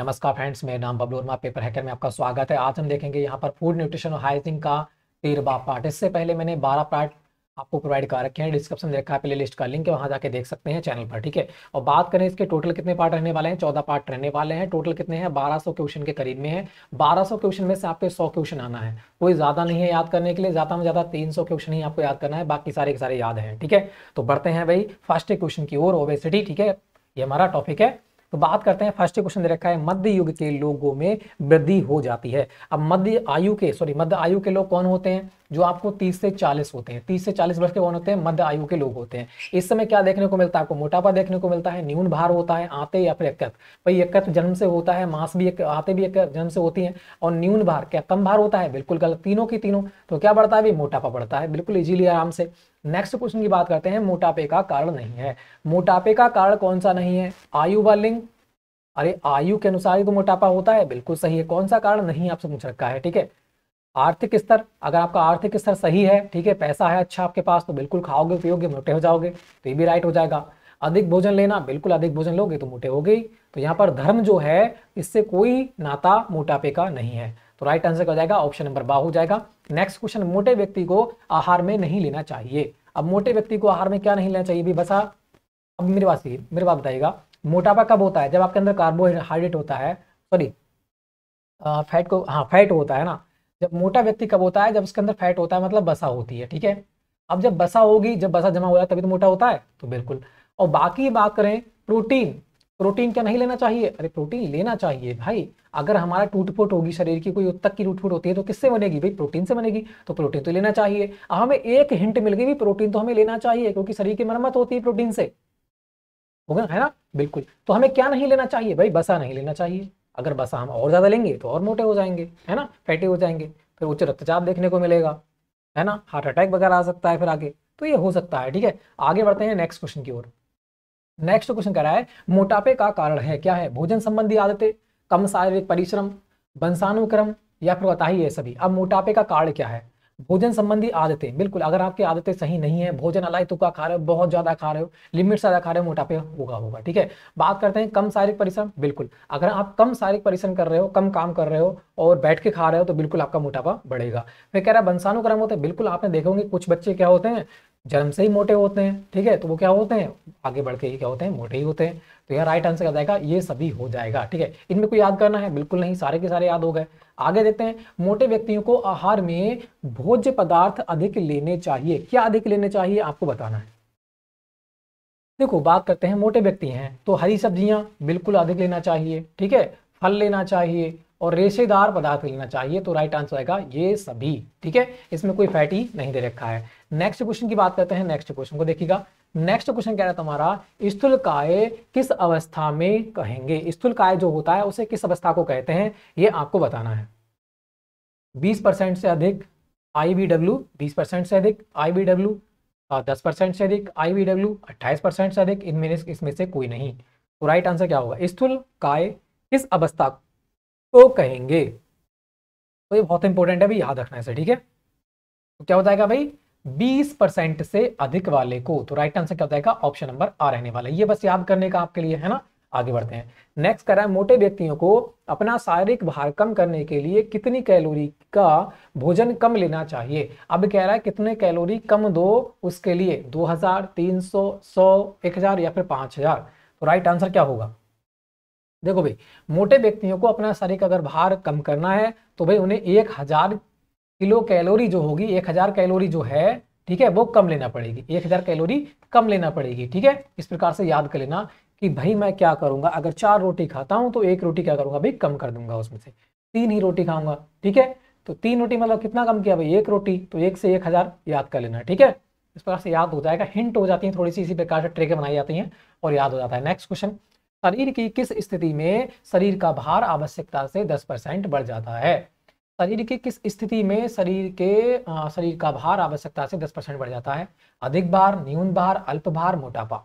नमस्कार फ्रेंड्स मेरा नाम बबलू वर्मा पेपर हैकर में आपका स्वागत है आज हम देखेंगे यहाँ पर फूड न्यूट्रिशन और हाइजिंग का तेरवा पार्ट इससे पहले मैंने बारह पार्ट आपको प्रोवाइड कर रखे हैं डिस्क्रिप्शन में रखा है प्ले लिस्ट का लिंक है वहाँ जाके देख सकते हैं चैनल पर ठीक है और बात करें इसके टोटल कितने पार्ट रहने वाले हैं चौदह पार्ट रहने वाले हैं टोटल कितने हैं बारह सौ क्वेश्चन के करीब में है बारह सौ क्वेश्चन में से आपके सौ क्वेश्चन आना है कोई ज़्यादा नहीं है याद करने के लिए ज़्यादा में ज़्यादा तीन सौ क्वेश्चन ही आपको याद करना है बाकी सारे के सारे याद है ठीक है तो बढ़ते हैं भाई फर्स्ट क्वेश्चन की ओर ओबेसिटी ठीक है ये हमारा टॉपिक है तो बात करते हैं फर्स्ट क्वेश्चन दे रखा है मध्य युग के लोगों में वृद्धि हो जाती है अब मध्य आयु के सॉरी मध्य आयु के लोग कौन होते हैं जो आपको 30 से 40 होते हैं 30 से 40 वर्ष के कौन होते हैं मध्य आयु के लोग होते हैं इस समय क्या देखने को मिलता है आपको मोटापा देखने को मिलता है न्यून भार होता है आते या फिर एकत भाई एकत जन्म से होता है मांस भी एक आते भी एक जन्म से होती है और न्यून भार क्या कम भार होता है बिल्कुल गलत तीनों की तीनों तो क्या बढ़ता है भाई मोटापा बढ़ता है बिल्कुल इजीली आराम से नेक्स्ट क्वेश्चन की बात करते हैं मोटापे का कारण नहीं है मोटापे का कारण कौन सा नहीं है आयु व लिंग अरे आयु के अनुसार ही तो मोटापा होता है बिल्कुल सही है कौन सा कारण नहीं आपसे पूछ रखा है ठीक है आर्थिक स्तर अगर आपका आर्थिक स्तर सही है ठीक है पैसा है अच्छा आपके पास तो बिल्कुल खाओगे पियोगे मोटे हो जाओगे तो ये भी राइट हो जाएगा अधिक भोजन लेना बिल्कुल अधिक भोजन लोगे तो मोटे हो गए तो यहाँ पर धर्म जो है इससे कोई नाता मोटापे का नहीं है तो राइट आंसर क्या जाएगा ऑप्शन नंबर बा हो जाएगा नेक्स्ट क्वेश्चन मोटे व्यक्ति को आहार में नहीं लेना चाहिए अब मोटे व्यक्ति को आहार में क्या नहीं लेना चाहिए भी बसा अब मेरे पास मेरे पास बताइएगा मोटापा कब होता है जब आपके अंदर कार्बोहाइड्रेट होता है सॉरी फैट को हाँ फैट होता है ना जब मोटा व्यक्ति कब होता है जब उसके अंदर फैट होता है मतलब बसा होती है ठीक है अब जब बसा होगी जब बसा जमा हो जाए तभी तो मोटा होता है तो बिल्कुल और बाकी बात करें प्रोटीन प्रोटीन क्या नहीं लेना चाहिए अरे प्रोटीन लेना चाहिए भाई अगर हमारा टूट फूट होगी शरीर की कोई तक की टूट फूट होती है तो किससे बनेगी भाई प्रोटीन से बनेगी तो प्रोटीन तो लेना चाहिए अब हमें एक हिंट मिल गई भी प्रोटीन तो हमें लेना चाहिए क्योंकि शरीर की मरम्मत होती है प्रोटीन से हो गया है ना बिल्कुल तो हमें क्या नहीं लेना चाहिए भाई बसा नहीं लेना चाहिए अगर बसा हम और ज़्यादा लेंगे तो और मोटे हो जाएंगे है ना फैटी हो जाएंगे फिर उच्च रक्तचाप देखने को मिलेगा है ना हार्ट अटैक वगैरह आ सकता है फिर आगे तो ये हो सकता है ठीक है आगे बढ़ते हैं नेक्स्ट क्वेश्चन की ओर नेक्स्ट क्वेश्चन कह रहा है मोटापे का कारण है क्या है भोजन संबंधी आदतें कम शारीरिक परिश्रम वंशानुक्रम या फिर बताइए सभी अब मोटापे का कारण क्या है भोजन संबंधी आदतें बिल्कुल अगर आपकी आदतें सही नहीं है भोजन अलाई तुका खा रहे हो बहुत ज्यादा खा रहे हो लिमिट से ज्यादा खा रहे हो मोटापे होगा होगा ठीक है बात करते हैं कम शारीरिक परिश्रम बिल्कुल अगर आप कम शारीरिक परिश्रम कर रहे हो कम काम कर रहे हो और बैठ के खा रहे हो तो बिल्कुल आपका मोटापा बढ़ेगा मैं कह रहा है बंसानुक्रम होते हैं बिल्कुल आपने देखे होंगे कुछ बच्चे क्या होते हैं जन्म से ही मोटे होते हैं ठीक है तो वो क्या होते हैं आगे बढ़ के क्या होते हैं मोटे ही होते हैं तो यहाँ राइट आंसर क्या जाएगा ये सभी हो जाएगा ठीक है इनमें कोई याद करना है बिल्कुल नहीं सारे के सारे याद हो गए आगे देखते हैं मोटे व्यक्तियों को आहार में भोज्य पदार्थ अधिक लेने चाहिए क्या अधिक लेने चाहिए आपको बताना है देखो बात करते हैं मोटे व्यक्ति हैं तो हरी सब्जियां बिल्कुल अधिक लेना चाहिए ठीक है फल लेना चाहिए और रेशेदार पदार्थ लेना चाहिए तो राइट आंसर आएगा ये सभी ठीक है इसमें कोई फैटी नहीं दे रखा है नेक्स्ट क्वेश्चन की बात करते हैं नेक्स्ट क्वेश्चन को देखिएगा नेक्स्ट क्वेश्चन क्या रहता है तुम्हारा स्थूल काय किस अवस्था में कहेंगे स्थूल काय जो होता है उसे किस अवस्था को कहते हैं ये आपको बताना है बीस से अधिक आई बी डब्ल्यू बीस से अधिक आई बी डब्ल्यू दस परसेंट से अधिक आई बी डब्ल्यू अट्ठाईस परसेंट से अधिक इनमें इसमें से कोई नहीं तो राइट आंसर क्या होगा स्थूल काय किस अवस्था को तो कहेंगे तो ये बहुत इंपॉर्टेंट है भाई याद रखना है ठीक है तो क्या बताएगा भाई 20 परसेंट से अधिक वाले को तो राइट आंसर क्या बताएगा ऑप्शन नंबर आ रहने वाला ये बस याद करने का आपके लिए है ना आगे बढ़ते हैं नेक्स्ट कह रहा है मोटे व्यक्तियों को अपना शारीरिक भार कम करने के लिए कितनी कैलोरी का भोजन कम लेना चाहिए अब कह रहा है कितने कैलोरी कम दो उसके लिए 2000, 300, 100, 1000 या फिर 5000 तो राइट आंसर क्या होगा देखो भाई मोटे व्यक्तियों को अपना शरीर का अगर भार कम करना है तो भाई उन्हें एक हजार किलो कैलोरी जो होगी एक हजार कैलोरी जो है ठीक है वो कम लेना पड़ेगी एक हजार कैलोरी कम लेना पड़ेगी ठीक है इस प्रकार से याद कर लेना कि भाई मैं क्या करूंगा अगर चार रोटी खाता हूं तो एक रोटी क्या करूंगा भाई कम कर दूंगा उसमें से तीन ही रोटी खाऊंगा ठीक है तो तीन रोटी मतलब कितना कम किया भाई एक रोटी तो एक से एक हजार याद कर लेना ठीक है इस प्रकार से याद हो जाएगा हिंट हो जाती है थोड़ी सी इसी प्रकार से ट्रेके बनाई जाती हैं और याद हो जाता है नेक्स्ट क्वेश्चन शरीर की किस स्थिति में शरीर का भार आवश्यकता से 10 परसेंट बढ़ जाता है शरीर की किस स्थिति में शरीर के आ, शरीर का भार आवश्यकता से 10 परसेंट बढ़ जाता है अधिक भार न्यून भार अल्प भार मोटापा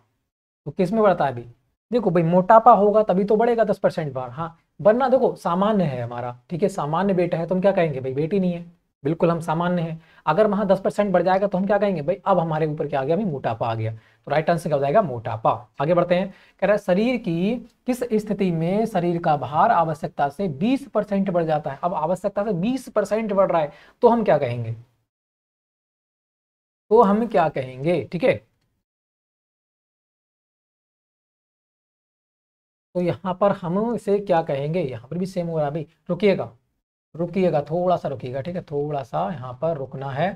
तो किस में बढ़ता है अभी देखो भाई मोटापा होगा तभी तो बढ़ेगा दस परसेंट भार हाँ बनना देखो सामान्य है हमारा ठीक है सामान्य बेटा है तो हम क्या कहेंगे भाई बेटी नहीं है बिल्कुल हम सामान्य है अगर वहां दस परसेंट बढ़ जाएगा तो हम क्या कहेंगे भाई अब हमारे ऊपर क्या आ गया अभी मोटापा आ गया तो राइट आंसर क्या हो जाएगा मोटापा आगे बढ़ते हैं कह रहा है शरीर की किस स्थिति में शरीर का भार आवश्यकता से 20 परसेंट बढ़ जाता है अब आवश्यकता से 20 परसेंट बढ़ रहा है तो हम क्या कहेंगे तो हम क्या कहेंगे ठीक है तो यहां पर हम इसे क्या कहेंगे यहां पर भी सेम हो रहा है भाई रुकिएगा रुकिएगा थोड़ा सा रुकिएगा ठीक है थोड़ा सा यहाँ पर रुकना है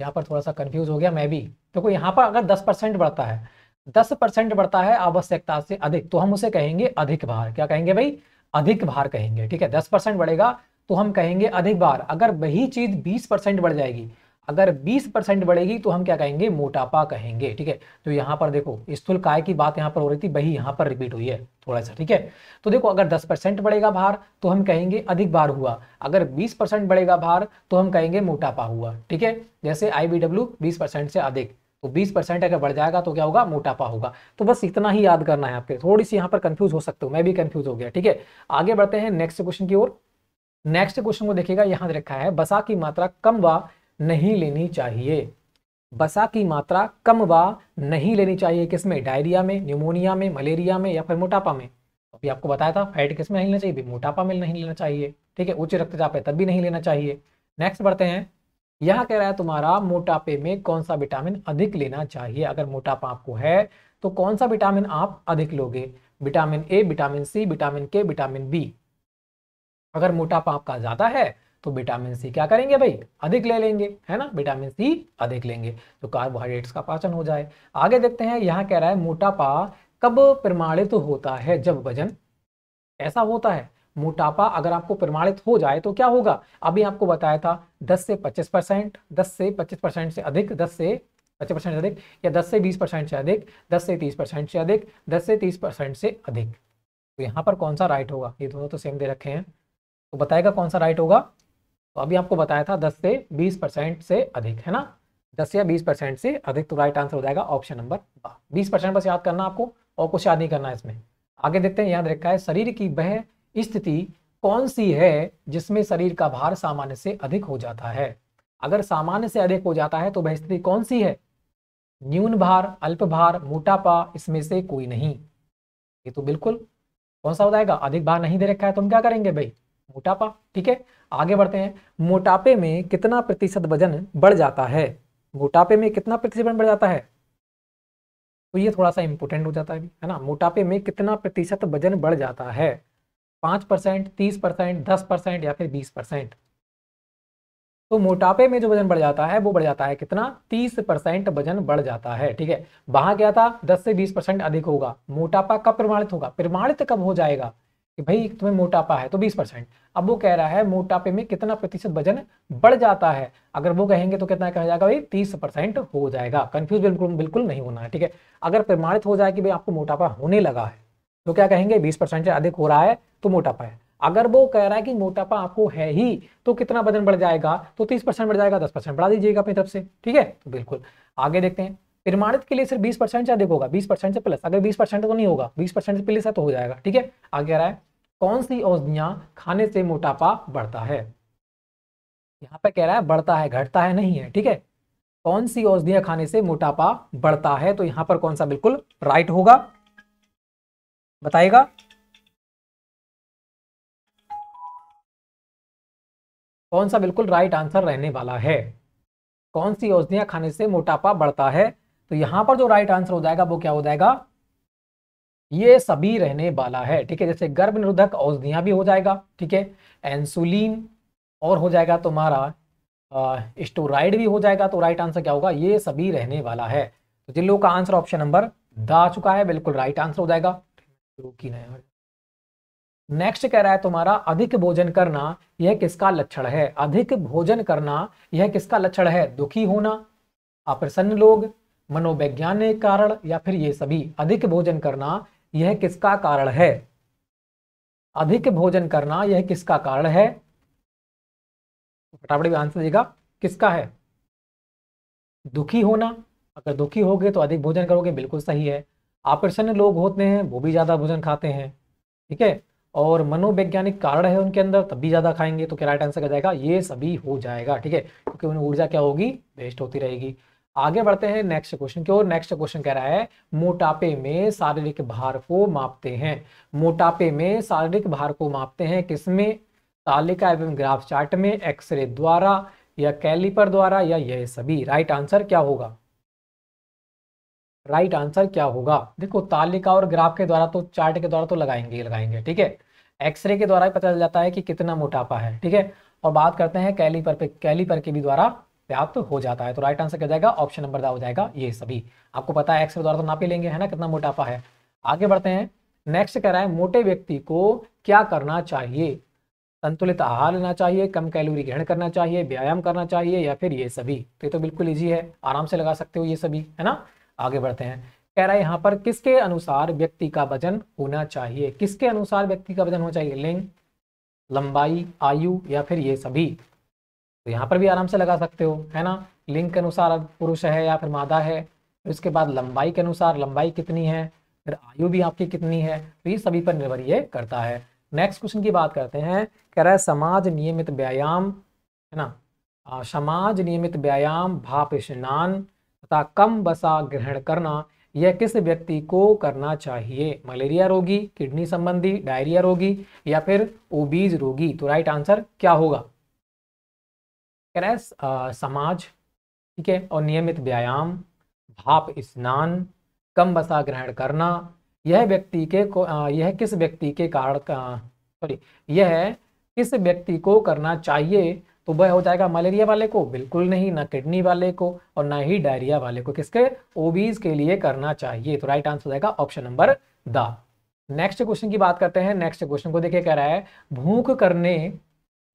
यहाँ पर थोड़ा सा कन्फ्यूज हो गया मैं भी देखो तो यहाँ पर अगर दस परसेंट बढ़ता है दस परसेंट बढ़ता है आवश्यकता से अधिक तो हम उसे कहेंगे अधिक भार क्या कहेंगे भाई अधिक भार कहेंगे ठीक है दस परसेंट बढ़ेगा तो हम कहेंगे अधिक भार अगर वही चीज बीस परसेंट बढ़ जाएगी अगर 20 परसेंट बढ़ेगी तो हम क्या कहेंगे मोटापा कहेंगे ठीक है तो यहां पर देखो स्थूल काय की बात यहां पर हो रही थी वही यहां पर रिपीट हुई है थोड़ा सा ठीक है तो देखो अगर 10 परसेंट बढ़ेगा भार तो हम कहेंगे अधिक भार हुआ अगर 20 परसेंट बढ़ेगा भार तो हम कहेंगे मोटापा हुआ ठीक है जैसे आई बी डब्ल्यू बीस परसेंट से अधिक तो 20 परसेंट अगर बढ़ जाएगा तो क्या होगा मोटापा होगा तो बस इतना ही याद करना है आपके थोड़ी सी यहाँ पर कंफ्यूज हो सकते हो मैं भी कंफ्यूज हो गया ठीक है आगे बढ़ते हैं नेक्स्ट क्वेश्चन की ओर नेक्स्ट क्वेश्चन को देखिएगा यहां रखा है बसा की मात्रा कम व नहीं लेनी चाहिए बसा की मात्रा कम व नहीं लेनी चाहिए किसमें डायरिया में न्यूमोनिया में मलेरिया में या फिर मोटापा में अभी आपको बताया था फैट किस में नहीं लेना चाहिए मोटापा में नहीं लेना चाहिए ठीक है उच्च रक्तचाप है तब भी नहीं लेना चाहिए नेक्स्ट बढ़ते हैं यह कह रहा है तुम्हारा मोटापे में कौन सा विटामिन अधिक लेना चाहिए अगर मोटापा आपको है तो कौन सा विटामिन आप अधिक लोगे vitamin A vitamin C vitamin K vitamin B अगर मोटापा आपका ज्यादा है तो विटामिन सी क्या करेंगे भाई अधिक ले लेंगे है ना विटामिन सी अधिक लेंगे तो कार्बोहाइड्रेट्स का पाचन हो जाए आगे देखते हैं यहाँ कह रहा है मोटापा कब प्रमाणित होता है जब वजन ऐसा होता है मोटापा अगर आपको प्रमाणित हो जाए तो क्या होगा अभी आपको बताया था 10 से 25 परसेंट दस से 25 परसेंट से अधिक 10 से पच्चीस परसेंट से अधिक या 10 से 20 परसेंट से अधिक 10 से 30 परसेंट से अधिक 10 से 30 परसेंट से अधिक तो यहाँ पर कौन सा राइट होगा ये दोनों तो सेम दे रखे हैं तो बताएगा कौन सा राइट होगा तो अभी आपको बताया था दस से बीस परसेंट से अधिक है ना दस या बीस परसेंट से अधिक तो राइट आंसर हो जाएगा ऑप्शन नंबर बीस परसेंट बस याद करना आपको और कुछ याद नहीं करना इसमें आगे देखते हैं याद रखा है शरीर की वह स्थिति कौन सी है जिसमें शरीर का भार सामान्य से अधिक हो जाता है अगर सामान्य से अधिक हो जाता है तो वह स्थिति कौन सी है न्यून भार अल्प भार मोटापा इसमें से कोई नहीं ये तो बिल्कुल कौन सा हो जाएगा अधिक भार नहीं दे रखा है तो हम क्या करेंगे भाई मोटापा ठीक है आगे बढ़ते हैं मोटापे में कितना प्रतिशत वजन बढ़ जाता है मोटापे में कितना प्रतिशत वजन बढ़ जाता है तो ये थोड़ा सा इंपोर्टेंट हो जाता है है ना मोटापे में कितना प्रतिशत वजन बढ़ जाता है पांच परसेंट तीस परसेंट दस परसेंट या फिर बीस परसेंट तो मोटापे में जो वजन बढ़ जाता है वो बढ़ जाता है कितना तीस परसेंट वजन बढ़ जाता है ठीक है वहां क्या था दस से बीस परसेंट अधिक होगा मोटापा कब प्रमाणित होगा प्रमाणित कब हो जाएगा कि भाई तुम्हें मोटापा है तो 20 परसेंट अब वो कह रहा है मोटापे में कितना प्रतिशत वजन बढ़ जाता है अगर वो कहेंगे तो कितना कहा जाएगा भाई 30 परसेंट हो जाएगा कंफ्यूज बिल्कुल बिल्कुल नहीं होना है ठीक है अगर प्रमाणित हो जाए कि भाई आपको मोटापा होने लगा है तो क्या कहेंगे बीस परसेंट अधिक हो रहा है तो मोटापा है अगर वो कह रहा है कि मोटापा आपको है ही तो कितना वजन बढ़ जाएगा तो तीस परसेंट बढ़ जाएगा दस परसेंट बढ़ा दीजिएगा अपनी तरफ से ठीक है तो बिल्कुल आगे देखते हैं प्रमाणित के लिए सिर्फ बीस परसेंट से अधिक होगा बीस परसेंट से प्लस अगर बीस परसेंट तो नहीं होगा बीस परसेंट से प्लस है तो हो जाएगा ठीक है आगे आ रहा है कौन सी औषधियां खाने से मोटापा बढ़ता है यहां पे कह रहा है बढ़ता है घटता है नहीं है ठीक है कौन सी औषधियां खाने से मोटापा बढ़ता है तो यहां पर कौन सा बिल्कुल राइट होगा बताएगा कौन सा बिल्कुल राइट आंसर रहने वाला है कौन सी औषधियां खाने से मोटापा बढ़ता है तो यहां पर जो राइट आंसर हो जाएगा वो क्या हो जाएगा ये सभी रहने वाला है ठीक है जैसे गर्भ निरोधक औषधियां भी हो जाएगा ठीक है एंसुलिन और हो जाएगा तुम्हारा स्टोराइड भी हो जाएगा तो राइट आंसर क्या होगा ये सभी रहने वाला है तो जिन लोगों का आंसर ऑप्शन नंबर द आ चुका है बिल्कुल राइट आंसर हो जाएगा नेक्स्ट कह रहा है तुम्हारा अधिक भोजन करना यह किसका लक्षण है अधिक भोजन करना यह किसका लक्षण है दुखी होना अप्रसन्न लोग मनोवैज्ञानिक कारण या फिर ये सभी अधिक भोजन करना यह किसका कारण है अधिक भोजन करना यह किसका कारण है फटाफट आंसर देगा किसका है दुखी होना अगर दुखी होगे तो अधिक भोजन करोगे बिल्कुल सही है आकर्षण लोग होते हैं वो भी ज़्यादा भोजन खाते हैं ठीक है और मनोवैज्ञानिक कारण है उनके अंदर तब भी ज़्यादा खाएंगे तो क्या राइट आंसर कर जाएगा ये सभी हो जाएगा ठीक है क्योंकि उन्हें ऊर्जा क्या होगी वेस्ट होती रहेगी आगे बढ़ते हैं नेक्स्ट क्वेश्चन की ओर नेक्स्ट क्वेश्चन कह रहा है मोटापे में शारीरिक भार को मापते हैं मोटापे में शारीरिक भार को मापते हैं किसमें तालिका एवं ग्राफ चार्ट में एक्सरे द्वारा या कैलीपर द्वारा या यह सभी राइट आंसर क्या होगा राइट आंसर क्या होगा देखो तालिका और ग्राफ के द्वारा तो चार्ट के द्वारा तो लगाएंगे ही लगाएंगे ठीक है एक्सरे के द्वारा ही पता चल जाता है कि कितना मोटापा है ठीक है और बात करते हैं कैलीपर पे कैलीपर के भी द्वारा प्राप्त हो जाता है तो राइट आंसर क्या जाएगा ऑप्शन नंबर दा हो जाएगा ये सभी आपको पता है एक्सरे द्वारा तो नापी लेंगे है ना कितना मोटापा है आगे बढ़ते हैं नेक्स्ट कह रहा है मोटे व्यक्ति को क्या करना चाहिए संतुलित आहार लेना चाहिए कम कैलोरी ग्रहण करना चाहिए व्यायाम करना चाहिए या फिर ये सभी तो ये तो बिल्कुल ईजी है आराम से लगा सकते हो ये सभी है ना आगे बढ़ते हैं कह रहा है यहाँ पर किसके अनुसार व्यक्ति का वजन होना चाहिए किसके अनुसार व्यक्ति का वजन होना चाहिए लिंग लंबाई आयु या फिर ये सभी तो यहाँ पर भी आराम से लगा सकते हो है ना लिंग के अनुसार पुरुष है या फिर मादा है फिर तो उसके बाद लंबाई के अनुसार लंबाई कितनी है फिर आयु भी आपकी कितनी है तो ये सभी पर निर्भर ये करता है नेक्स्ट क्वेश्चन की बात करते हैं कह रहा है समाज नियमित व्यायाम है ना आ, समाज नियमित व्यायाम भाप स्नान तथा कम बसा ग्रहण करना यह किस व्यक्ति को करना चाहिए मलेरिया रोगी किडनी संबंधी डायरिया रोगी या फिर ओबीज रोगी तो राइट आंसर क्या होगा कह रहा है समाज ठीक है और नियमित व्यायाम भाप स्नान कम वसा ग्रहण करना यह व्यक्ति के को यह किस व्यक्ति के कारण सॉरी यह किस व्यक्ति को करना चाहिए तो वह हो जाएगा मलेरिया वाले को बिल्कुल नहीं ना किडनी वाले को और ना ही डायरिया वाले को किसके ओबीज के लिए करना चाहिए तो राइट आंसर हो जाएगा option number D next question की बात करते हैं नेक्स्ट क्वेश्चन को देखिए कह रहा है भूख करने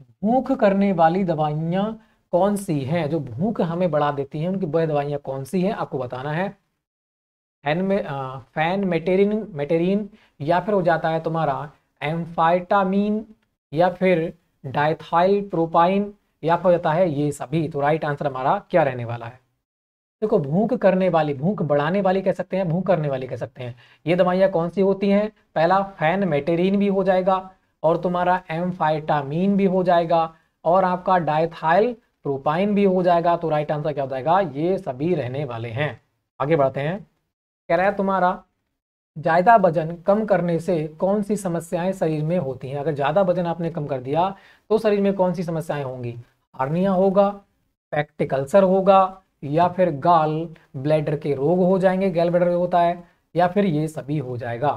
भूख करने वाली दवाइयां कौन सी हैं जो भूख हमें बढ़ा देती हैं उनकी वह दवाइयां कौन सी हैं आपको बताना है फैन में फैन मेटेरिन मेटेरिन या फिर हो जाता है तुम्हारा एम्फाइटामीन या फिर डायथाइल प्रोपाइन या फिर हो जाता है ये सभी तो राइट आंसर हमारा क्या रहने वाला है देखो भूख करने वाली भूख बढ़ाने वाली कह सकते हैं भूख करने वाली कह सकते हैं ये दवाइयाँ कौन सी होती हैं पहला फैन मेटेरिन भी हो जाएगा और तुम्हारा एम्फाइटामीन भी हो जाएगा और आपका डायथाइल प्रोपाइन भी हो जाएगा तो राइट आंसर क्या हो जाएगा ये सभी रहने वाले हैं आगे बढ़ते हैं कह रहा है तुम्हारा ज़्यादा वजन कम करने से कौन सी समस्याएं शरीर में होती हैं अगर ज़्यादा वजन आपने कम कर दिया तो शरीर में कौन सी समस्याएं होंगी हार्निया होगा पेक्टिक अल्सर होगा या फिर गाल ब्लैडर के रोग हो जाएंगे गैल ब्लैडर होता है या फिर ये सभी हो जाएगा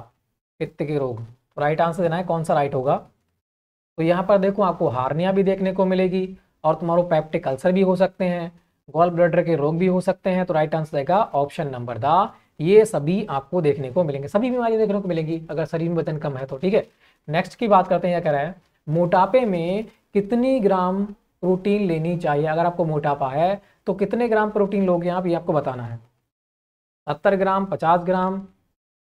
पित्त के रोग राइट आंसर देना है कौन सा राइट होगा तो यहाँ पर देखो आपको हार्निया भी देखने को मिलेगी और तुम्हारो पैप्टिक अल्सर भी हो सकते हैं गोल ब्लडर के रोग भी हो सकते हैं तो राइट आंसर रहेगा ऑप्शन नंबर दा ये सभी आपको देखने को मिलेंगे सभी बीमारियां देखने को मिलेंगी अगर शरीर में वजन कम है तो ठीक है नेक्स्ट की बात करते हैं क्या कह रहा है मोटापे में कितनी ग्राम प्रोटीन लेनी चाहिए अगर आपको मोटापा है तो कितने ग्राम प्रोटीन लोगे आप ये आपको बताना है सत्तर ग्राम पचास ग्राम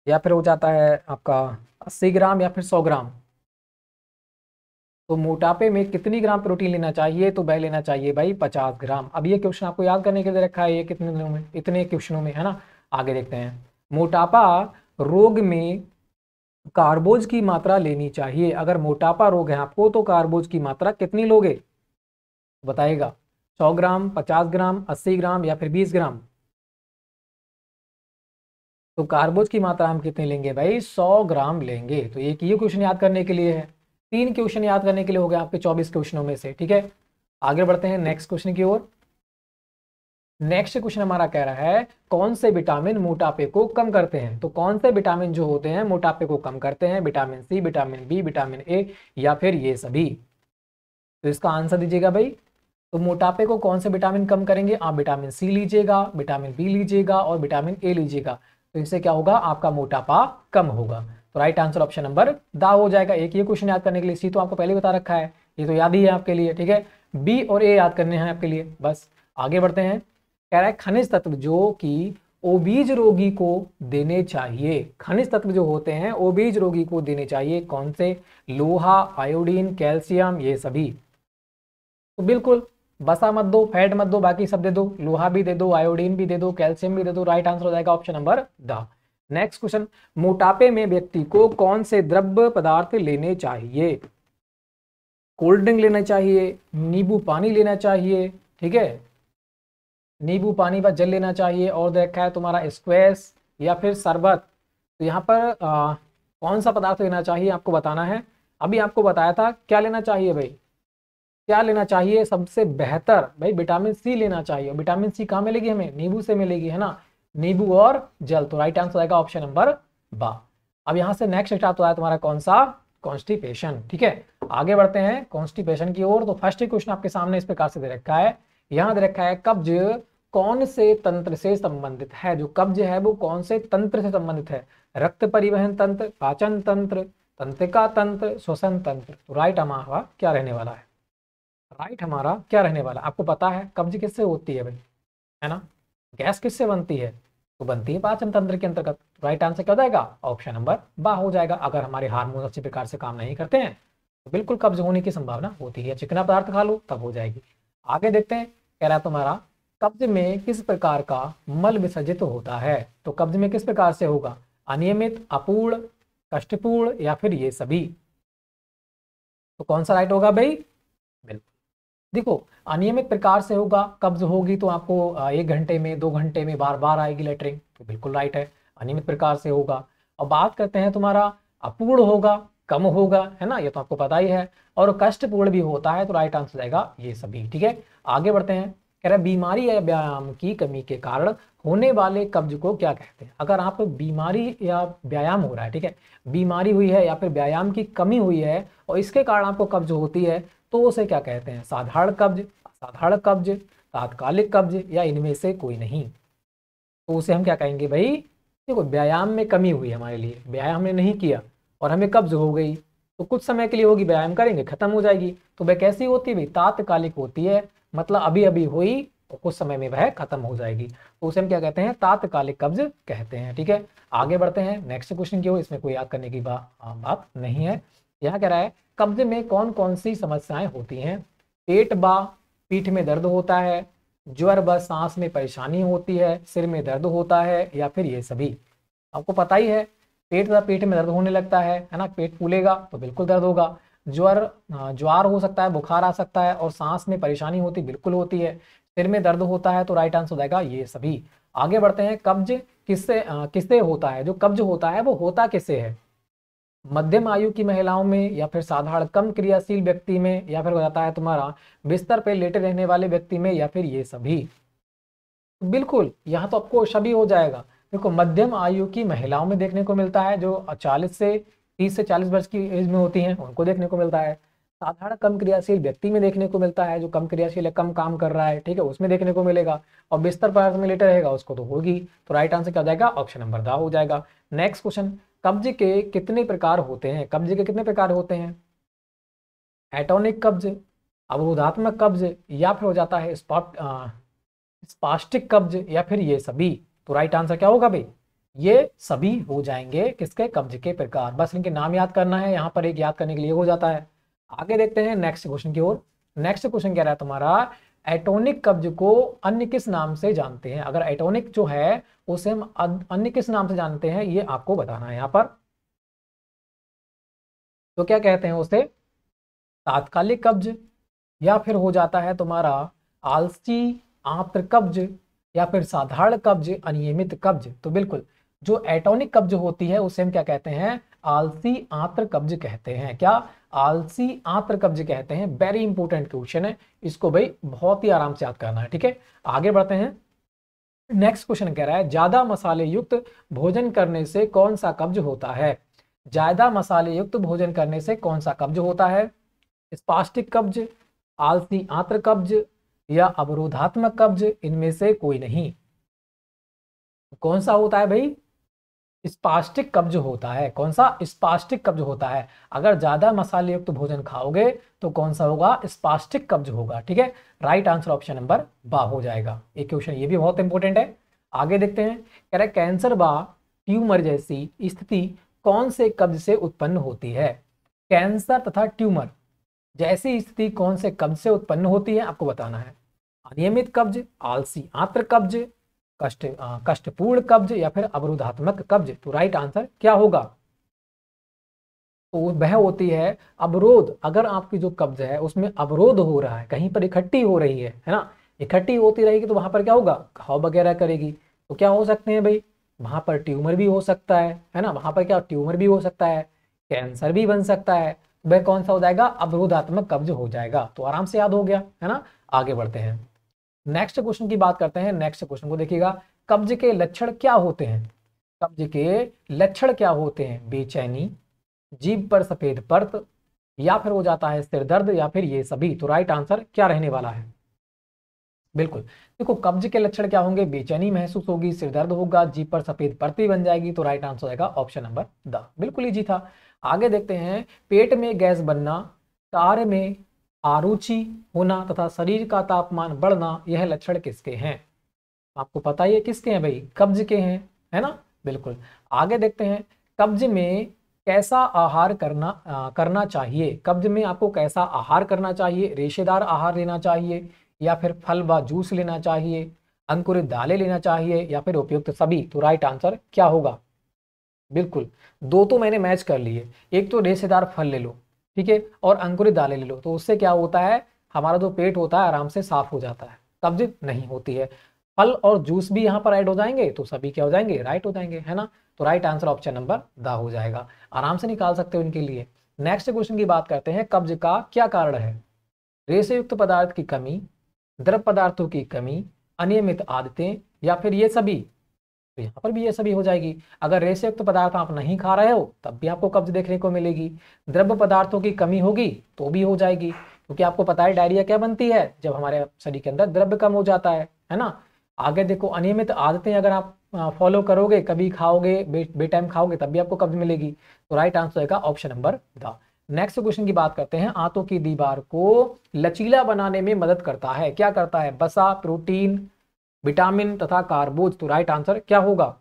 या फिर हो जाता है आपका अस्सी ग्राम या फिर सौ ग्राम तो मोटापे में कितनी ग्राम प्रोटीन लेना चाहिए तो वह लेना चाहिए भाई पचास ग्राम अब ये क्वेश्चन आपको याद करने के लिए रखा है ये कितने दिनों में इतने क्वेश्चनों में है ना आगे देखते हैं मोटापा रोग में कार्बोज की मात्रा लेनी चाहिए अगर मोटापा रोग है आपको तो कार्बोज की मात्रा कितनी लोगे बताएगा 100 ग्राम 50 ग्राम 80 ग्राम या फिर 20 ग्राम तो कार्बोज की मात्रा हम कितनी लेंगे भाई सौ ग्राम लेंगे तो एक ये क्वेश्चन याद करने के लिए है तीन क्वेश्चन याद करने के लिए हो गया आपके चौबीस क्वेश्चनों में से ठीक है आगे बढ़ते हैं नेक्स्ट क्वेश्चन की ओर नेक्स्ट क्वेश्चन हमारा कह रहा है कौन से विटामिन मोटापे को कम करते हैं तो कौन से विटामिन जो होते हैं मोटापे को कम करते हैं vitamin C vitamin B vitamin A या फिर ये सभी तो इसका आंसर दीजिएगा भाई तो मोटापे को कौन से विटामिन कम करेंगे आप विटामिन सी लीजिएगा विटामिन बी लीजिएगा और विटामिन ए लीजिएगा तो इससे क्या होगा आपका मोटापा कम होगा तो राइट आंसर ऑप्शन नंबर दा हो जाएगा एक ये क्वेश्चन याद करने के लिए सी तो आपको पहले बता रखा है ये तो याद ही है आपके लिए ठीक है बी और ए याद करने हैं आपके लिए बस आगे बढ़ते हैं कह रहा है खनिज तत्व जो कि ओबीज रोगी को देने चाहिए खनिज तत्व जो होते हैं ओबीज रोगी को देने चाहिए कौन से लोहा आयोडीन कैल्शियम ये सभी तो बिल्कुल बसा मत दो फैट मत दो बाकी सब दे दो लोहा भी दे दो आयोडीन भी दे दो कैल्शियम भी दे दो राइट आंसर हो जाएगा option number D next question मोटापे में व्यक्ति को कौन से द्रव्य पदार्थ लेने चाहिए कोल्ड ड्रिंक लेना चाहिए नींबू पानी लेना चाहिए ठीक है नींबू पानी पर जल लेना चाहिए और देखा है तुम्हारा स्क्वेस या फिर शरबत तो यहाँ पर आ, कौन सा पदार्थ लेना चाहिए आपको बताना है अभी आपको बताया था क्या लेना चाहिए भाई क्या लेना चाहिए सबसे बेहतर भाई विटामिन सी लेना चाहिए विटामिन सी कहाँ मिलेगी हमें नींबू से मिलेगी है ना नींबू और जल तो राइट आंसर आएगा ऑप्शन नंबर बा अब यहाँ से नेक्स्ट स्टार्ट होता है तुम्हारा कौन सा कॉन्स्टिपेशन ठीक है आगे बढ़ते हैं कॉन्स्टिपेशन की ओर तो फर्स्ट क्वेश्चन आपके सामने इस प्रकार से दे रखा है यहाँ दे रखा है कब्ज कौन से तंत्र से संबंधित है जो कब्ज है वो कौन से तंत्र से संबंधित है रक्त परिवहन तंत्र पाचन तंत्र तंत्रिका तंत्र श्वसन तंत्र तो राइट हमारा क्या रहने वाला है राइट हमारा क्या रहने वाला आपको पता है कब्ज किससे होती है भाई है ना गैस किससे बनती है तो बनती है पाचन तंत्र के अंतर्गत राइट आंसर क्या हो जाएगा ऑप्शन नंबर बा हो जाएगा अगर हमारे हार्मोन अच्छे प्रकार से काम नहीं करते हैं तो बिल्कुल कब्ज होने की संभावना होती है चिकना पदार्थ खा लो तब हो जाएगी आगे देखते हैं कह रहा है तुम्हारा कब्ज में किस प्रकार का मल विसर्जित होता है तो कब्ज में किस प्रकार से होगा अनियमित अपूर्ण कष्टपूर्ण या फिर ये सभी तो कौन सा राइट होगा भाई देखो अनियमित प्रकार से होगा कब्ज होगी तो आपको एक घंटे में दो घंटे में बार बार आएगी लेटरिंग तो बिल्कुल राइट है अनियमित प्रकार से होगा और बात करते हैं तुम्हारा अपूर्ण होगा कम होगा है ना ये तो आपको पता ही है और कष्टपूर्ण भी होता है तो राइट आंसर रहेगा ये सभी ठीक है आगे बढ़ते हैं कह रहे बीमारी या व्यायाम की कमी के कारण होने वाले कब्ज को क्या कहते हैं अगर आप बीमारी या व्यायाम हो रहा है ठीक है बीमारी हुई है या फिर व्यायाम की कमी हुई है और इसके कारण आपको कब्ज होती है तो उसे क्या कहते हैं साधारण कब्ज साधारण कब्ज तात्कालिक कब्ज या इनमें से कोई नहीं तो उसे हम क्या कहेंगे भाई देखो व्यायाम में कमी हुई हमारे लिए व्यायाम हमने नहीं किया और हमें कब्ज हो गई तो कुछ समय के लिए होगी व्यायाम करेंगे खत्म हो जाएगी तो वह कैसी होती है भाई तात्कालिक होती है मतलब अभी अभी हुई और तो कुछ समय में वह खत्म हो जाएगी तो उसे हम क्या कहते हैं तात्कालिक कब्ज कहते हैं ठीक है आगे बढ़ते हैं नेक्स्ट क्वेश्चन क्यों इसमें कोई याद करने की बात नहीं है यहाँ कह रहा है कब्ज में कौन कौन सी समस्याएं होती हैं पेट बा पीठ में दर्द होता है ज्वर व सांस में परेशानी होती है सिर में दर्द होता है या फिर ये सभी आपको पता ही है पेट तथा पेट में दर्द होने लगता है है ना पेट फूलेगा तो बिल्कुल दर्द होगा ज्वर ज्वार हो सकता है बुखार आ सकता है और सांस में परेशानी होती बिल्कुल होती है सिर में दर्द होता है तो राइट आंसर हो जाएगा ये सभी आगे बढ़ते हैं कब्ज किससे किससे होता है जो कब्ज होता है वो होता किससे है मध्यम आयु की महिलाओं में या फिर साधारण कम क्रियाशील व्यक्ति में या फिर हो जाता है तुम्हारा बिस्तर पे लेटे रहने वाले व्यक्ति में या फिर ये सभी बिल्कुल यहाँ तो आपको सभी हो जाएगा देखो मध्यम आयु की महिलाओं में देखने को मिलता है जो चालीस से तीस से चालीस वर्ष की एज में होती हैं उनको देखने को मिलता है साधारण कम क्रियाशील व्यक्ति में देखने को मिलता है जो कम क्रियाशील है कम काम कर रहा है ठीक है उसमें देखने को मिलेगा और बिस्तर पर लेटे रहेगा उसको तो होगी तो राइट आंसर क्या हो जाएगा ऑप्शन नंबर दा हो जाएगा नेक्स्ट क्वेश्चन कब्ज के कितने प्रकार होते हैं कब्ज के कितने प्रकार होते हैं एटोनिक कब्ज अवरोधात्मक कब्ज या फिर हो जाता है स्पास्टिक कब्ज या फिर ये सभी तो राइट आंसर क्या होगा भाई ये सभी हो जाएंगे किसके कब्ज के प्रकार बस इनके नाम याद करना है यहां पर एक याद करने के लिए हो जाता है आगे देखते हैं नेक्स्ट क्वेश्चन की ओर नेक्स्ट क्वेश्चन क्या रहा है तुम्हारा एटोनिक कब्ज को अन्य किस नाम से जानते हैं अगर एटोनिक जो है उसे हम अन्य किस नाम से जानते हैं ये आपको बताना है यहां पर तो क्या कहते हैं उसे तात्कालिक कब्ज या फिर हो जाता है तुम्हारा आलसी आंत्र कब्ज या फिर साधारण कब्ज अनियमित कब्ज तो बिल्कुल जो एटॉनिक कब्ज होती है उसे हम क्या कहते हैं आलसी आंत्र कब्ज कहते हैं क्या आलसी आंत्र कब्ज कहते हैं वेरी इंपॉर्टेंट क्वेश्चन है इसको भाई बहुत ही आराम से याद करना है ठीक है आगे बढ़ते हैं नेक्स्ट क्वेश्चन कह रहा है ज्यादा मसाले युक्त भोजन करने से कौन सा कब्ज होता है ज्यादा मसाले युक्त भोजन करने से कौन सा कब्ज होता है स्पास्टिक कब्ज आलसी आंत्र कब्ज या अवरोधात्मक कब्ज इनमें से कोई नहीं कौन सा होता है भाई स्पास्टिक कब्ज होता है कौन सा स्पास्टिक कब्ज होता है अगर ज्यादा मसाले युक्त तो भोजन खाओगे तो कौन सा होगा स्पास्टिक कब्ज होगा ठीक है राइट आंसर ऑप्शन नंबर बा हो जाएगा एक क्वेश्चन ये भी बहुत इंपॉर्टेंट है आगे देखते हैं कह रहे कैंसर बा ट्यूमर जैसी स्थिति कौन से कब्ज से उत्पन्न होती है कैंसर तथा ट्यूमर जैसी स्थिति कौन से कब्ज से उत्पन्न होती है आपको बताना है अनियमित कब्ज आलसी आंत्र कब्ज कष्ट कष्टपूर्ण कब्ज या फिर अवरोधात्मक कब्ज तो राइट आंसर क्या होगा तो वह होती है अवरोध अगर आपकी जो कब्ज है उसमें अवरोध हो रहा है कहीं पर इकट्ठी हो रही है है ना इकट्ठी होती रहेगी तो वहां पर क्या होगा घाव वगैरह करेगी तो क्या हो सकते हैं भाई वहां पर ट्यूमर भी हो सकता है है ना वहां पर क्या ट्यूमर भी हो सकता है कैंसर भी बन सकता है तो वह कौन सा हो जाएगा अवरोधात्मक कब्ज हो जाएगा तो आराम से याद हो गया है ना आगे बढ़ते हैं नेक्स्ट क्वेश्चन की बात करते हैं नेक्स्ट क्वेश्चन को देखिएगा कब्ज के लक्षण क्या होते हैं कब्ज के लक्षण क्या होते हैं बेचैनी जीभ पर सफेद परत या फिर हो जाता है सिर दर्द या फिर ये सभी तो राइट आंसर क्या रहने वाला है बिल्कुल देखो कब्ज के लक्षण क्या होंगे बेचैनी महसूस होगी सिर दर्द होगा जीप पर सफेद परती बन जाएगी तो राइट आंसर होगा ऑप्शन नंबर द बिल्कुल इजी था आगे देखते हैं पेट में गैस बनना कार में आरुचि होना तथा शरीर का तापमान बढ़ना यह लक्षण किसके हैं आपको पता ही है किसके हैं भाई कब्ज के हैं है ना बिल्कुल आगे देखते हैं कब्ज में कैसा आहार करना आ, करना चाहिए कब्ज में आपको कैसा आहार करना चाहिए रेशेदार आहार लेना चाहिए या फिर फल व जूस लेना चाहिए अंकुरित दालें लेना चाहिए या फिर उपयुक्त सभी तो राइट आंसर क्या होगा बिल्कुल दो तो मैंने मैच कर लिए एक तो रेशेदार फल ले लो ठीक है और अंकुरित दालें ले लो तो उससे क्या होता है हमारा जो पेट होता है आराम से साफ हो जाता है कब्ज नहीं होती है फल और जूस भी यहाँ पर ऐड हो जाएंगे तो सभी क्या हो जाएंगे राइट हो जाएंगे है ना तो राइट आंसर ऑप्शन नंबर दा हो जाएगा आराम से निकाल सकते हो इनके लिए नेक्स्ट क्वेश्चन की बात करते हैं कब्ज का क्या कारण है रेशयुक्त पदार्थ की कमी द्रव पदार्थों की कमी अनियमित आदतें या फिर ये सभी तो यहाँ पर भी ये सभी हो जाएगी अगर रेशयुक्त तो पदार्थ आप नहीं खा रहे हो तब भी आपको कब्ज देखने को मिलेगी द्रव्य पदार्थों की कमी होगी तो भी हो जाएगी क्योंकि आपको पता है डायरिया क्या बनती है जब हमारे शरीर के अंदर द्रव्य कम हो जाता है है ना आगे देखो अनियमित आदतें अगर आप फॉलो करोगे कभी खाओगे बे बे टाइम खाओगे तब भी आपको कब्ज मिलेगी तो राइट आंसर है option number D next question की बात करते हैं आंतों की दीवार को लचीला बनाने में मदद करता है क्या करता है बसा प्रोटीन विटामिन तथा कार्बोज तो राइट आंसर क्या होगा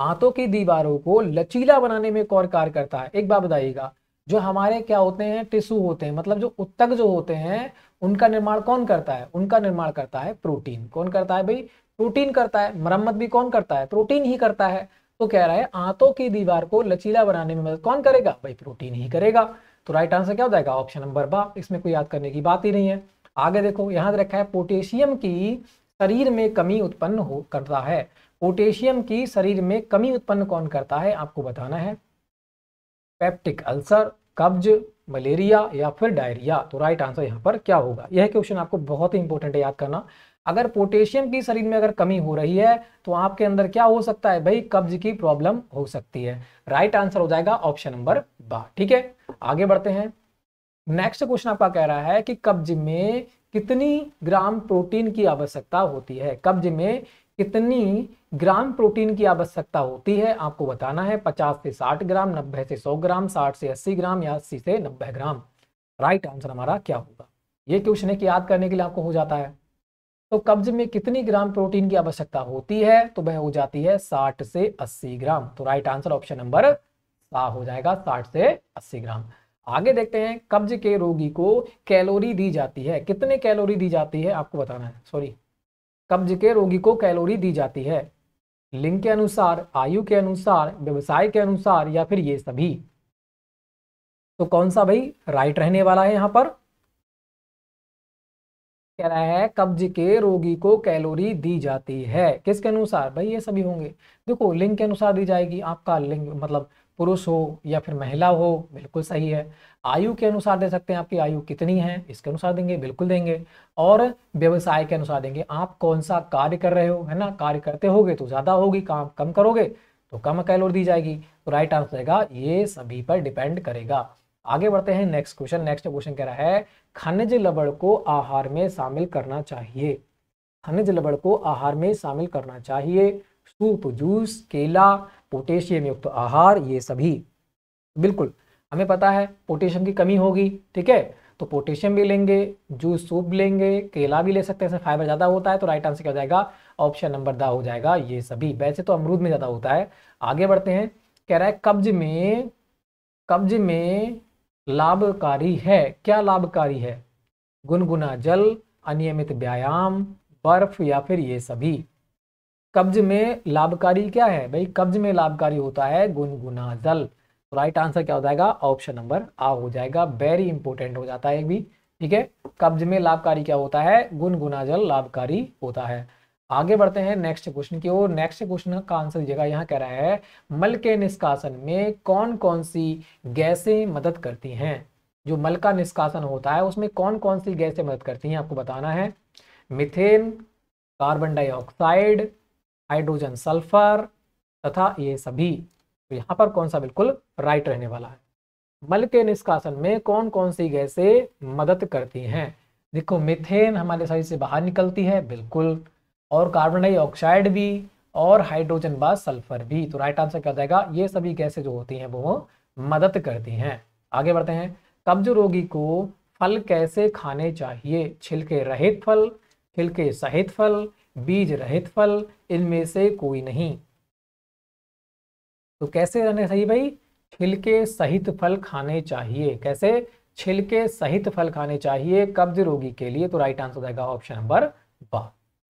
आंतों की दीवारों को लचीला बनाने में कौन कार्य करता है एक बात बताइएगा जो हमारे क्या होते हैं टिश्यू होते हैं मतलब जो उत्तक जो होते हैं उनका निर्माण कौन करता है उनका निर्माण करता है प्रोटीन कौन करता है भाई प्रोटीन करता है मरम्मत भी कौन करता है प्रोटीन ही करता है तो कह रहा है आंतों की दीवार को लचीला बनाने में मदद कौन करेगा भाई प्रोटीन ही करेगा तो राइट आंसर क्या हो जाएगा ऑप्शन नंबर बा इसमें कोई याद करने की बात ही नहीं है आगे देखो से रखा है पोटेशियम की शरीर में कमी उत्पन्न हो करता है पोटेशियम की शरीर में कमी उत्पन्न कौन करता है आपको बताना है पेप्टिक अल्सर कब्ज मलेरिया या फिर डायरिया तो राइट आंसर यहाँ पर क्या होगा यह क्वेश्चन आपको बहुत ही इंपॉर्टेंट है याद करना अगर पोटेशियम की शरीर में अगर कमी हो रही है तो आपके अंदर क्या हो सकता है भाई कब्ज की प्रॉब्लम हो सकती है राइट आंसर हो जाएगा ऑप्शन नंबर बा ठीक है आगे बढ़ते हैं नेक्स्ट क्वेश्चन आपका कह रहा है कि कब्ज में कितनी ग्राम प्रोटीन की आवश्यकता होती है कब्ज में कितनी ग्राम प्रोटीन की आवश्यकता होती है आपको बताना है 50 से 60 ग्राम 90 से 100 ग्राम 60 से 80 ग्राम या 80 से 90 ग्राम राइट आंसर हमारा क्या होगा ये क्वेश्चन है कि याद करने के लिए आपको हो जाता है तो कब्ज में कितनी ग्राम प्रोटीन की आवश्यकता होती है तो वह हो जाती है 60 से 80 ग्राम तो राइट आंसर ऑप्शन नंबर सा हो जाएगा 60 से 80 ग्राम आगे देखते हैं कब्ज के रोगी को कैलोरी दी जाती है कितने कैलोरी दी जाती है आपको बताना है सॉरी कब्ज के रोगी को कैलोरी दी जाती है लिंग के अनुसार आयु के अनुसार व्यवसाय के अनुसार या फिर ये सभी तो कौन सा भाई राइट रहने वाला है यहां पर कह रहा है कब्ज के रोगी को कैलोरी दी जाती है किसके अनुसार भाई ये सभी होंगे देखो लिंग के अनुसार दी जाएगी आपका लिंग मतलब पुरुष हो या फिर महिला हो बिल्कुल सही है आयु के अनुसार दे सकते हैं आपकी आयु कितनी है इसके अनुसार देंगे बिल्कुल देंगे और व्यवसाय के अनुसार देंगे आप कौन सा कार्य कर रहे हो है ना कार्य करते होगे तो ज़्यादा होगी काम कम करोगे तो कम कैलोर दी जाएगी तो राइट आंसर रहेगा ये सभी पर डिपेंड करेगा आगे बढ़ते हैं नेक्स्ट क्वेश्चन नेक्स्ट क्वेश्चन कह रहा है खनिज लबड़ को आहार में शामिल करना चाहिए खनिज लबड़ को आहार में शामिल करना चाहिए सूप जूस केला पोटेशियम युक्त आहार ये सभी बिल्कुल हमें पता है पोटेशियम की कमी होगी ठीक है तो पोटेशियम भी लेंगे जूस सूप लेंगे केला भी ले सकते हैं इसमें फाइबर ज़्यादा होता है तो राइट आंसर क्या हो जाएगा ऑप्शन नंबर दा हो जाएगा ये सभी वैसे तो अमरूद में ज़्यादा होता है आगे बढ़ते हैं कह रहा है कब्ज में कब्ज में लाभकारी है क्या लाभकारी है गुनगुना जल अनियमित व्यायाम बर्फ या फिर ये सभी कब्ज में लाभकारी क्या है भाई कब्ज में लाभकारी होता है गुनगुना जल राइट आंसर क्या हो जाएगा ऑप्शन नंबर आ हो जाएगा वेरी इंपॉर्टेंट हो जाता है भी ठीक है कब्ज में लाभकारी क्या होता है गुनगुना जल लाभकारी होता है आगे बढ़ते हैं नेक्स्ट क्वेश्चन की ओर नेक्स्ट क्वेश्चन का आंसर जगह यहाँ कह रहा है मल के निष्कासन में कौन कौन सी गैसें मदद करती हैं जो मल का निष्कासन होता है उसमें कौन कौन सी गैसें मदद करती हैं आपको बताना है methane carbon dioxide hydrogen sulphur तथा ये सभी तो यहाँ पर कौन सा बिल्कुल राइट रहने वाला है मल के निष्कासन में कौन कौन सी गैसें मदद करती हैं देखो मिथेन हमारे शरीर से बाहर निकलती है बिल्कुल और कार्बन डाइऑक्साइड भी और हाइड्रोजन बा सल्फर भी तो राइट आंसर क्या जाएगा ये सभी गैसें जो होती हैं वो मदद करती हैं आगे बढ़ते हैं कब्ज रोगी को फल कैसे खाने चाहिए छिलके रहित फल छिलके सहित फल बीज रहित फल इनमें से कोई नहीं तो कैसे रहने सही भाई छिलके सहित फल खाने चाहिए कैसे छिलके सहित फल खाने चाहिए कब्ज रोगी के लिए तो राइट आंसर रहेगा option number B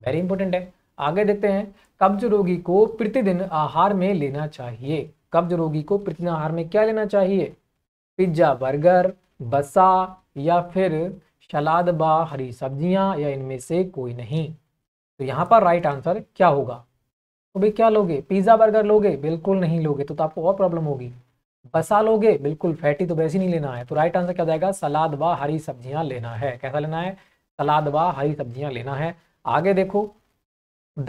very important है आगे देखते हैं कब्ज रोगी को प्रतिदिन आहार में लेना चाहिए कब्ज रोगी को प्रतिदिन आहार में क्या लेना चाहिए पिज्जा बर्गर बसा या फिर सलाद बा हरी सब्जियां या इनमें से कोई नहीं तो यहाँ पर राइट आंसर क्या होगा तो भाई क्या लोगे पिज्ज़ा बर्गर लोगे बिल्कुल नहीं लोगे तो, तो आपको और प्रॉब्लम होगी बसा लोगे बिल्कुल फैटी तो वैसे नहीं लेना है तो राइट आंसर क्या जाएगा सलाद व हरी सब्जियां लेना है कैसा लेना है सलाद व हरी सब्जियां लेना है आगे देखो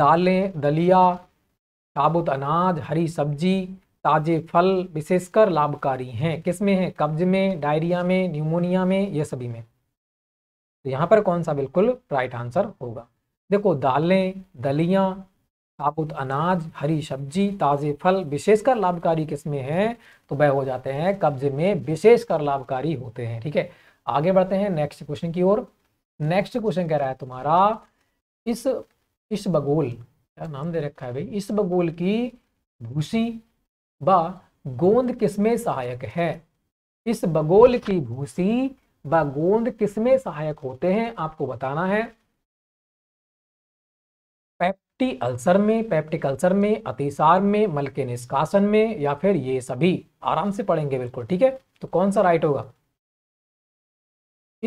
दालें दलिया साबुत अनाज हरी सब्जी ताजे फल विशेषकर लाभकारी हैं किस में है कब्ज में डायरिया में न्यूमोनिया में ये सभी में तो यहाँ पर कौन सा बिल्कुल राइट आंसर होगा देखो दालें दलिया साबुत अनाज हरी सब्जी ताज़े फल विशेषकर लाभकारी किस्में हैं तो वह हो जाते हैं कब्ज में विशेषकर लाभकारी होते हैं ठीक है आगे बढ़ते हैं नेक्स्ट क्वेश्चन की ओर नेक्स्ट क्वेश्चन कह रहा है तुम्हारा इस इस बगोल क्या नाम दे रखा है भाई इस बगोल की भूसी व गोंद किसमें सहायक है इस बगोल की भूसी व गोंद किसमें सहायक होते हैं आपको बताना है पेप्टी अल्सर में पेप्टिक अल्सर में अतिसार में मल के निष्कासन में या फिर ये सभी आराम से पढ़ेंगे बिल्कुल ठीक है तो कौन सा राइट होगा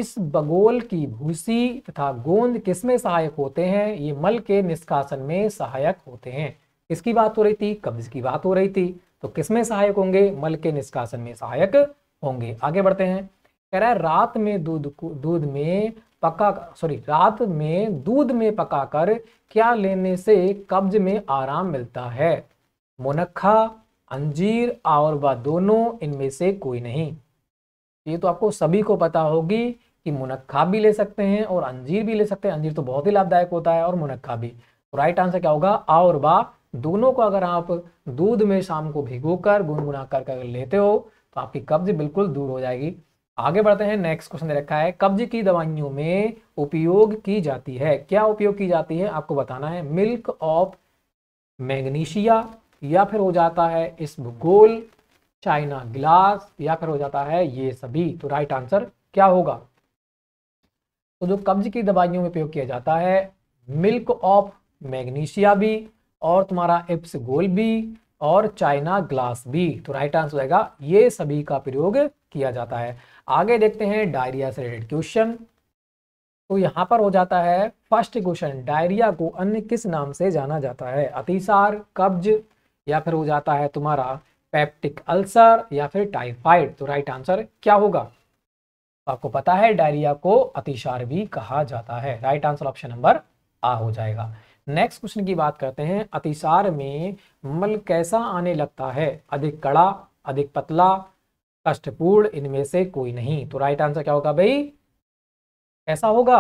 इस बगोल की भूसी तथा गोंद किसमें सहायक होते हैं ये मल के निष्कासन में सहायक होते हैं इसकी बात हो रही थी कब्ज की बात हो रही थी तो किसमें सहायक होंगे मल के निष्कासन में सहायक होंगे आगे बढ़ते हैं कह रहा है रात में दूध दूध में पका सॉरी रात में दूध में पकाकर क्या लेने से कब्ज में आराम मिलता है मुनखा अंजीर और व दोनों इनमें से कोई नहीं ये तो आपको सभी को पता होगी कि मुनखा भी ले सकते हैं और अंजीर भी ले सकते हैं अंजीर तो बहुत ही लाभदायक होता है और मुनखा भी तो राइट आंसर क्या होगा और बा दोनों को अगर आप दूध में शाम को भिगोकर गुनगुना कर कर लेते हो तो आपकी कब्ज बिल्कुल दूर हो जाएगी आगे बढ़ते हैं नेक्स्ट क्वेश्चन दे रखा है कब्ज की दवाइयों में उपयोग की जाती है क्या उपयोग की जाती है आपको बताना है मिल्क ऑफ मैग्नीशिया या फिर हो जाता है इस भूगोल चाइना ग्लास या फिर हो जाता है ये सभी तो राइट आंसर क्या होगा तो जो कब्ज की दवाइयों में उपयोग किया जाता है मिल्क ऑफ मैग्नीशिया भी और तुम्हारा इप्स गोल भी और चाइना ग्लास भी तो राइट आंसर होगा ये सभी का प्रयोग किया जाता है आगे देखते हैं डायरिया से रिलेटेड क्वेश्चन तो यहां पर हो जाता है फर्स्ट क्वेश्चन डायरिया को अन्य किस नाम से जाना जाता है अतिसार कब्ज या फिर हो जाता है तुम्हारा पेप्टिक अल्सर या फिर टाइफाइड तो राइट आंसर क्या होगा आपको पता है डायरिया को अतिशार भी कहा जाता है right answer option number A हो जाएगा नेक्स्ट क्वेश्चन की बात करते हैं अतिसार में मल कैसा आने लगता है अधिक कड़ा अधिक पतला कष्टपूर्ण इनमें से कोई नहीं तो राइट आंसर क्या होगा भाई ऐसा होगा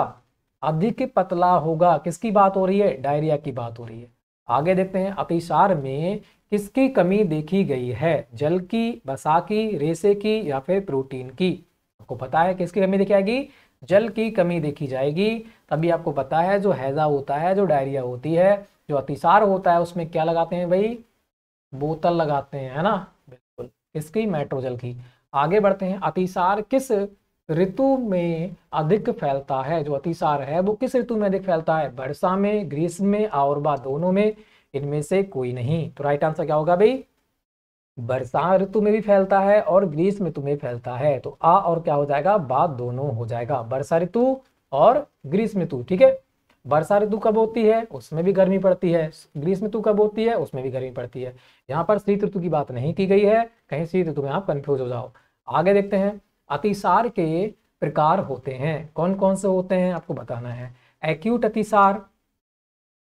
अधिक पतला होगा किसकी बात हो रही है डायरिया की बात हो रही है आगे देखते हैं अतिशार में किसकी कमी देखी गई है जल की बसा की रेसे की या फिर प्रोटीन की आपको पता है किसकी कमी देखी जाएगी जल की कमी देखी जाएगी तभी आपको पता है जो हैजा होता है जो डायरिया होती है जो अतिसार होता है उसमें क्या लगाते हैं भाई बोतल लगाते हैं है ना इसकी मेट्रोजल की आगे बढ़ते हैं अतिसार किस ऋतु में अधिक फैलता है जो अतिसार है वो किस ऋतु में अधिक फैलता है वर्षा में ग्रीष्म में और बा दोनों में इनमें से कोई नहीं तो राइट आंसर क्या होगा भाई वर्षा ऋतु में भी फैलता है और ग्रीष्म ऋतु में फैलता है तो आ और क्या हो जाएगा बा दोनों हो जाएगा वर्षा ऋतु और ग्रीष्म ऋतु ठीक है वर्षा ऋतु कब होती है उसमें भी गर्मी पड़ती है ग्रीष्म ऋतु कब होती है उसमें भी गर्मी पड़ती है यहाँ पर शीत ऋतु की बात नहीं की गई है कहीं शीत ऋतु में आप कंफ्यूज हो जाओ आगे देखते हैं अतिसार के प्रकार होते हैं कौन कौन से होते हैं आपको बताना है एक्यूट अतिसार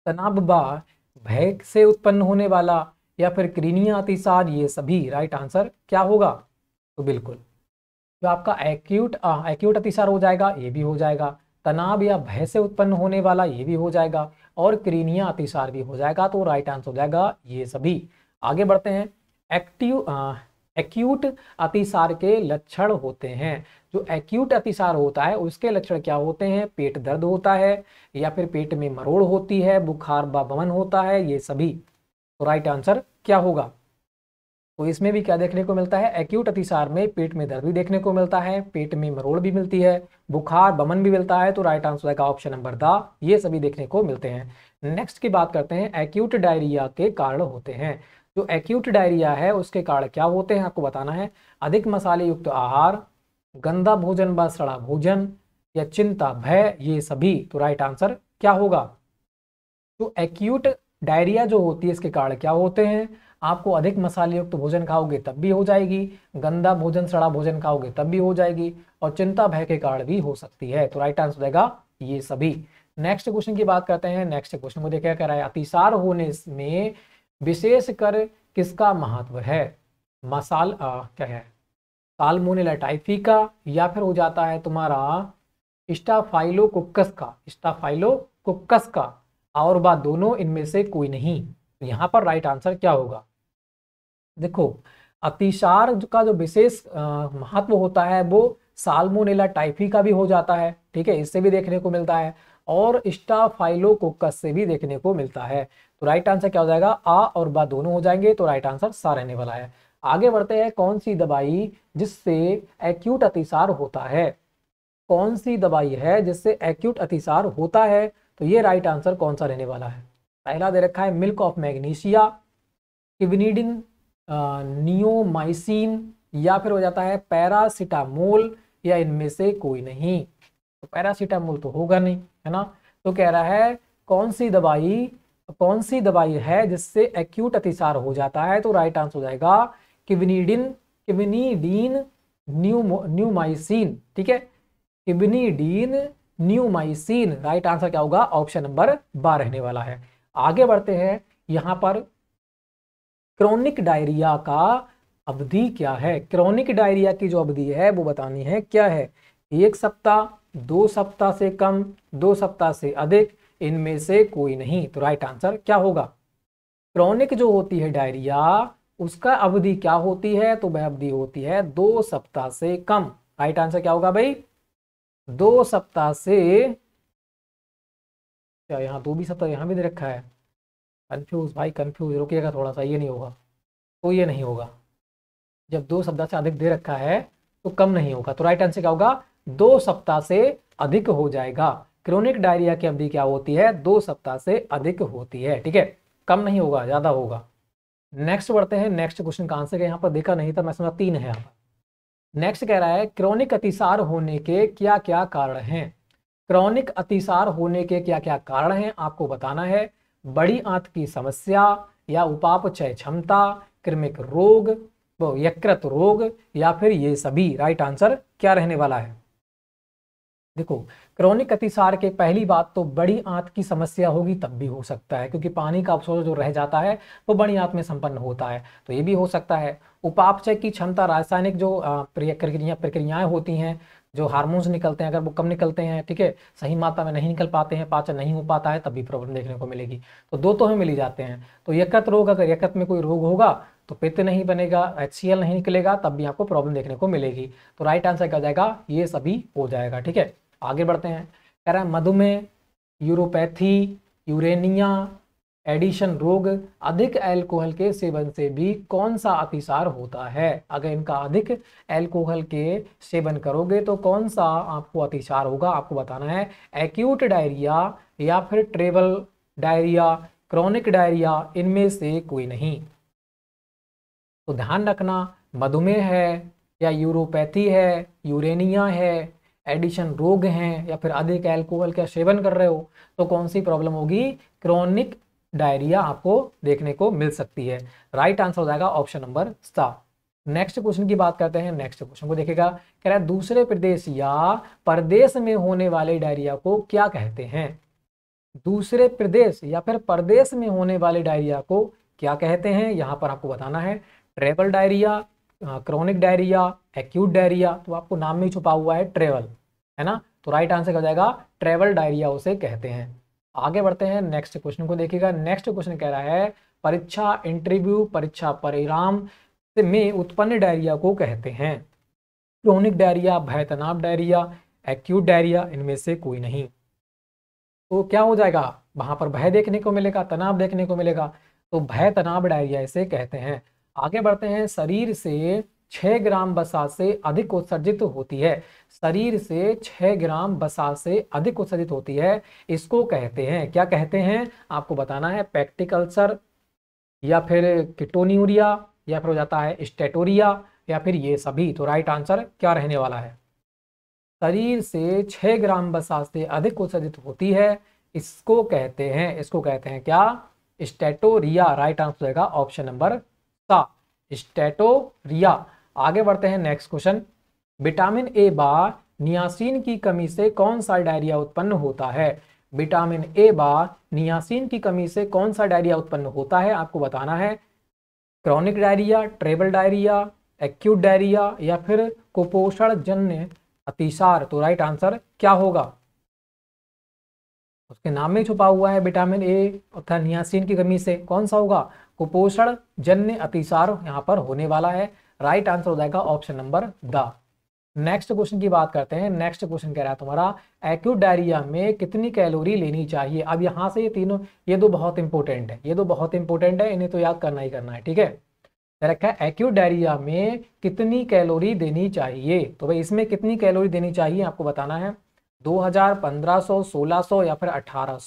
तनाव व भय से उत्पन्न होने वाला या फिर क्रीनिया अतिसार ये सभी राइट आंसर क्या होगा तो बिल्कुल जो आपका एक्यूट एक्यूट अतिसार हो जाएगा ये भी हो जाएगा तनाव या भय से उत्पन्न होने वाला ये भी हो जाएगा और क्रीनिया अतिसार भी हो जाएगा तो राइट आंसर हो जाएगा ये सभी आगे बढ़ते हैं एक्टिव एक्यूट अतिसार के लक्षण होते हैं जो एक्यूट अतिसार होता है उसके लक्षण क्या होते हैं पेट दर्द होता है या फिर पेट में मरोड़ होती है बुखार व होता है ये सभी तो राइट आंसर क्या होगा तो इसमें भी क्या देखने को मिलता है एक्यूट अतिसार में पेट में दर्द भी देखने को मिलता है पेट में मरोड़ भी मिलती है बुखार बमन भी मिलता है तो राइट आंसर का ऑप्शन नंबर द ये सभी देखने को मिलते हैं नेक्स्ट की बात करते हैं एक्यूट डायरिया के कारण होते हैं जो एक्यूट डायरिया है उसके कारण क्या होते हैं आपको बताना है अधिक मसाले युक्त आहार गंदा भोजन व सड़ा भोजन या चिंता भय ये सभी तो राइट आंसर क्या होगा तो एक्यूट डायरिया जो होती है इसके कारण क्या होते हैं आपको अधिक मसाले युक्त तो भोजन खाओगे तब भी हो जाएगी गंदा भोजन सड़ा भोजन खाओगे तब भी हो जाएगी और चिंता भय के कारण भी हो सकती है तो राइट आंसर रहेगा ये सभी नेक्स्ट क्वेश्चन की बात करते हैं नेक्स्ट क्वेश्चन क्या कह रहा है अतिसार होने में विशेषकर किसका महत्व है मसाल आ, क्या है सालमोनेला टाइफी का या फिर हो जाता है तुम्हारा स्टाफाइलो कुक्कस का स्टाफाइलो कुक्कस का और बात दोनों इनमें से कोई नहीं तो यहाँ पर राइट आंसर क्या होगा देखो अतिसार का जो विशेष महत्व होता है वो साल्मोनेला टाइफी का भी हो जाता है ठीक है इससे भी देखने को मिलता है और कोकस से भी देखने को मिलता है तो राइट आंसर क्या हो जाएगा आ और बा दोनों हो जाएंगे तो राइट आंसर सा रहने वाला है आगे बढ़ते हैं कौन सी दवाई जिससे एक्यूट अतिसार होता है कौन सी दवाई है जिससे एक्यूट अतिसार होता है तो ये राइट आंसर कौन सा रहने वाला है पहला दे रखा है milk of magnesia quinidine neomycin या फिर हो जाता है पैरासिटामोल या इनमें से कोई नहीं तो पैरासिटामोल तो होगा नहीं है ना तो कह रहा है कौन सी दवाई कौन सी दवाई है जिससे एक्यूट अतिसार हो जाता है तो राइट आंसर हो जाएगा किविनीडिन किवनीडीन न्यू न्यूमाइसिन ठीक है किवनीडीन न्यूमाइसिन राइट आंसर क्या होगा ऑप्शन नंबर बार रहने वाला है आगे बढ़ते हैं यहां पर क्रॉनिक डायरिया का अवधि क्या है क्रॉनिक डायरिया की जो अवधि है वो बतानी है क्या है एक सप्ताह दो सप्ताह से कम दो सप्ताह से अधिक इनमें से कोई नहीं तो राइट आंसर क्या होगा क्रॉनिक जो होती है डायरिया उसका अवधि क्या होती है तो वह अवधि होती है दो सप्ताह से कम राइट आंसर क्या होगा भाई दो सप्ताह से क्या यहाँ दो भी सप्ताह यहाँ भी दे रखा है कन्फ्यूज़ भाई कन्फ्यूज रुकिएगा थोड़ा सा ये नहीं होगा तो ये नहीं होगा जब दो सप्ताह से अधिक दे रखा है तो कम नहीं होगा तो राइट आंसर क्या होगा दो सप्ताह से अधिक हो जाएगा क्रोनिक डायरिया की अवधि क्या होती है दो सप्ताह से अधिक होती है ठीक है कम नहीं होगा ज़्यादा होगा नेक्स्ट बढ़ते हैं नेक्स्ट क्वेश्चन का आंसर यहाँ पर देखा नहीं था मैं समझा तीन है यहाँ पर नेक्स्ट कह रहा है क्रोनिक अतिसार होने के क्या क्या कारण हैं क्रॉनिक अतिसार होने के क्या क्या कारण हैं आपको बताना है बड़ी आंत की समस्या या उपापचय क्षमता कृमिक रोग यकृत रोग या फिर ये सभी राइट आंसर क्या रहने वाला है देखो क्रॉनिक अतिसार के पहली बात तो बड़ी आंत की समस्या होगी तब भी हो सकता है क्योंकि पानी का अवशोषण जो रह जाता है वो बड़ी आंत में संपन्न होता है तो ये भी हो सकता है उपापचय की क्षमता रासायनिक जो प्रक्रिया प्रक्रियाएं होती हैं जो हार्मोन्स निकलते हैं अगर वो कम निकलते हैं ठीक है सही मात्रा में नहीं निकल पाते हैं पाचन नहीं हो पाता है तब भी प्रॉब्लम देखने को मिलेगी तो दो तो हमें मिल जाते हैं तो यकृत रोग अगर यकृत में कोई रोग होगा तो पित्त नहीं बनेगा एच नहीं निकलेगा तब भी आपको प्रॉब्लम देखने को मिलेगी तो राइट आंसर क्या जाएगा ये सभी हो जाएगा ठीक है आगे बढ़ते हैं कह रहे हैं मधुमेह यूरोपैथी यूरेनिया एडिशन रोग अधिक अल्कोहल के सेवन से भी कौन सा अतिसार होता है अगर इनका अधिक अल्कोहल के सेवन करोगे तो कौन सा आपको अतिसार होगा आपको बताना है एक्यूट डायरिया या फिर ट्रेवल डायरिया क्रॉनिक डायरिया इनमें से कोई नहीं तो ध्यान रखना मधुमेह है या यूरोपैथी है यूरेनिया है एडिशन रोग हैं या फिर अधिक अल्कोहल का सेवन कर रहे हो तो कौन सी प्रॉब्लम होगी क्रॉनिक डायरिया आपको देखने को मिल सकती है राइट आंसर हो जाएगा ऑप्शन नंबर सात नेक्स्ट क्वेश्चन की बात करते हैं नेक्स्ट क्वेश्चन को देखेगा कह रहा है दूसरे प्रदेश या प्रदेश में होने वाले डायरिया को क्या कहते हैं दूसरे प्रदेश या फिर प्रदेश में होने वाले डायरिया को क्या कहते हैं यहां पर आपको बताना है travel diarrhoea chronic diarrhoea acute diarrhoea तो आपको नाम में छुपा हुआ है ट्रेवल है ना तो राइट आंसर हो जाएगा ट्रेवल डायरिया उसे कहते हैं आगे बढ़ते हैं नेक्स्ट क्वेश्चन को देखिएगा नेक्स्ट क्वेश्चन कह रहा है परीक्षा इंटरव्यू परीक्षा परिणाम में उत्पन्न डायरिया को कहते हैं क्रोनिक डायरिया भय तनाव डायरिया एक्यूट डायरिया इनमें से कोई नहीं तो क्या हो जाएगा वहां पर भय देखने को मिलेगा तनाव देखने को मिलेगा तो भय तनाव डायरिया इसे कहते हैं आगे बढ़ते हैं शरीर से छह ग्राम बसा से अधिक उत्सर्जित होती है शरीर से छह ग्राम बसा से अधिक उत्सर्जित होती है इसको कहते हैं क्या कहते हैं आपको बताना है अल्सर या फिर किटोनियूरिया या फिर हो जाता है स्टेटोरिया या फिर ये सभी तो राइट आंसर क्या रहने वाला है शरीर से छह ग्राम बसा से अधिक उत्सर्जित होती है इसको कहते हैं इसको कहते हैं क्या स्टेटोरिया राइट आंसर होगा ऑप्शन नंबर सात स्टेटोरिया आगे बढ़ते हैं नेक्स्ट क्वेश्चन विटामिन ए बा नियासीन की कमी से कौन सा डायरिया उत्पन्न होता है विटामिन ए बा नियासीन की कमी से कौन सा डायरिया उत्पन्न होता है आपको बताना है chronic diarrhoea travel diarrhoea acute diarrhoea या फिर कुपोषण जन्य अतिसार तो राइट आंसर क्या होगा उसके नाम में छुपा हुआ है विटामिन ए अर्थात नियासीन की कमी से कौन सा होगा कुपोषण जन्य अतिसार यहाँ पर होने वाला है राइट आंसर हो जाएगा option number D next question की बात करते हैं नेक्स्ट क्वेश्चन कह रहा है तुम्हारा एक्यूट डायरिया में कितनी कैलोरी लेनी चाहिए अब यहां से ये तीनों ये दो बहुत इंपॉर्टेंट है ये दो बहुत इंपॉर्टेंट है इन्हें तो याद करना ही करना है ठीक है रखा है एक्यूट डायरिया में कितनी कैलोरी देनी चाहिए तो भाई इसमें कितनी कैलोरी देनी चाहिए आपको बताना है दो हजार या फिर अठारह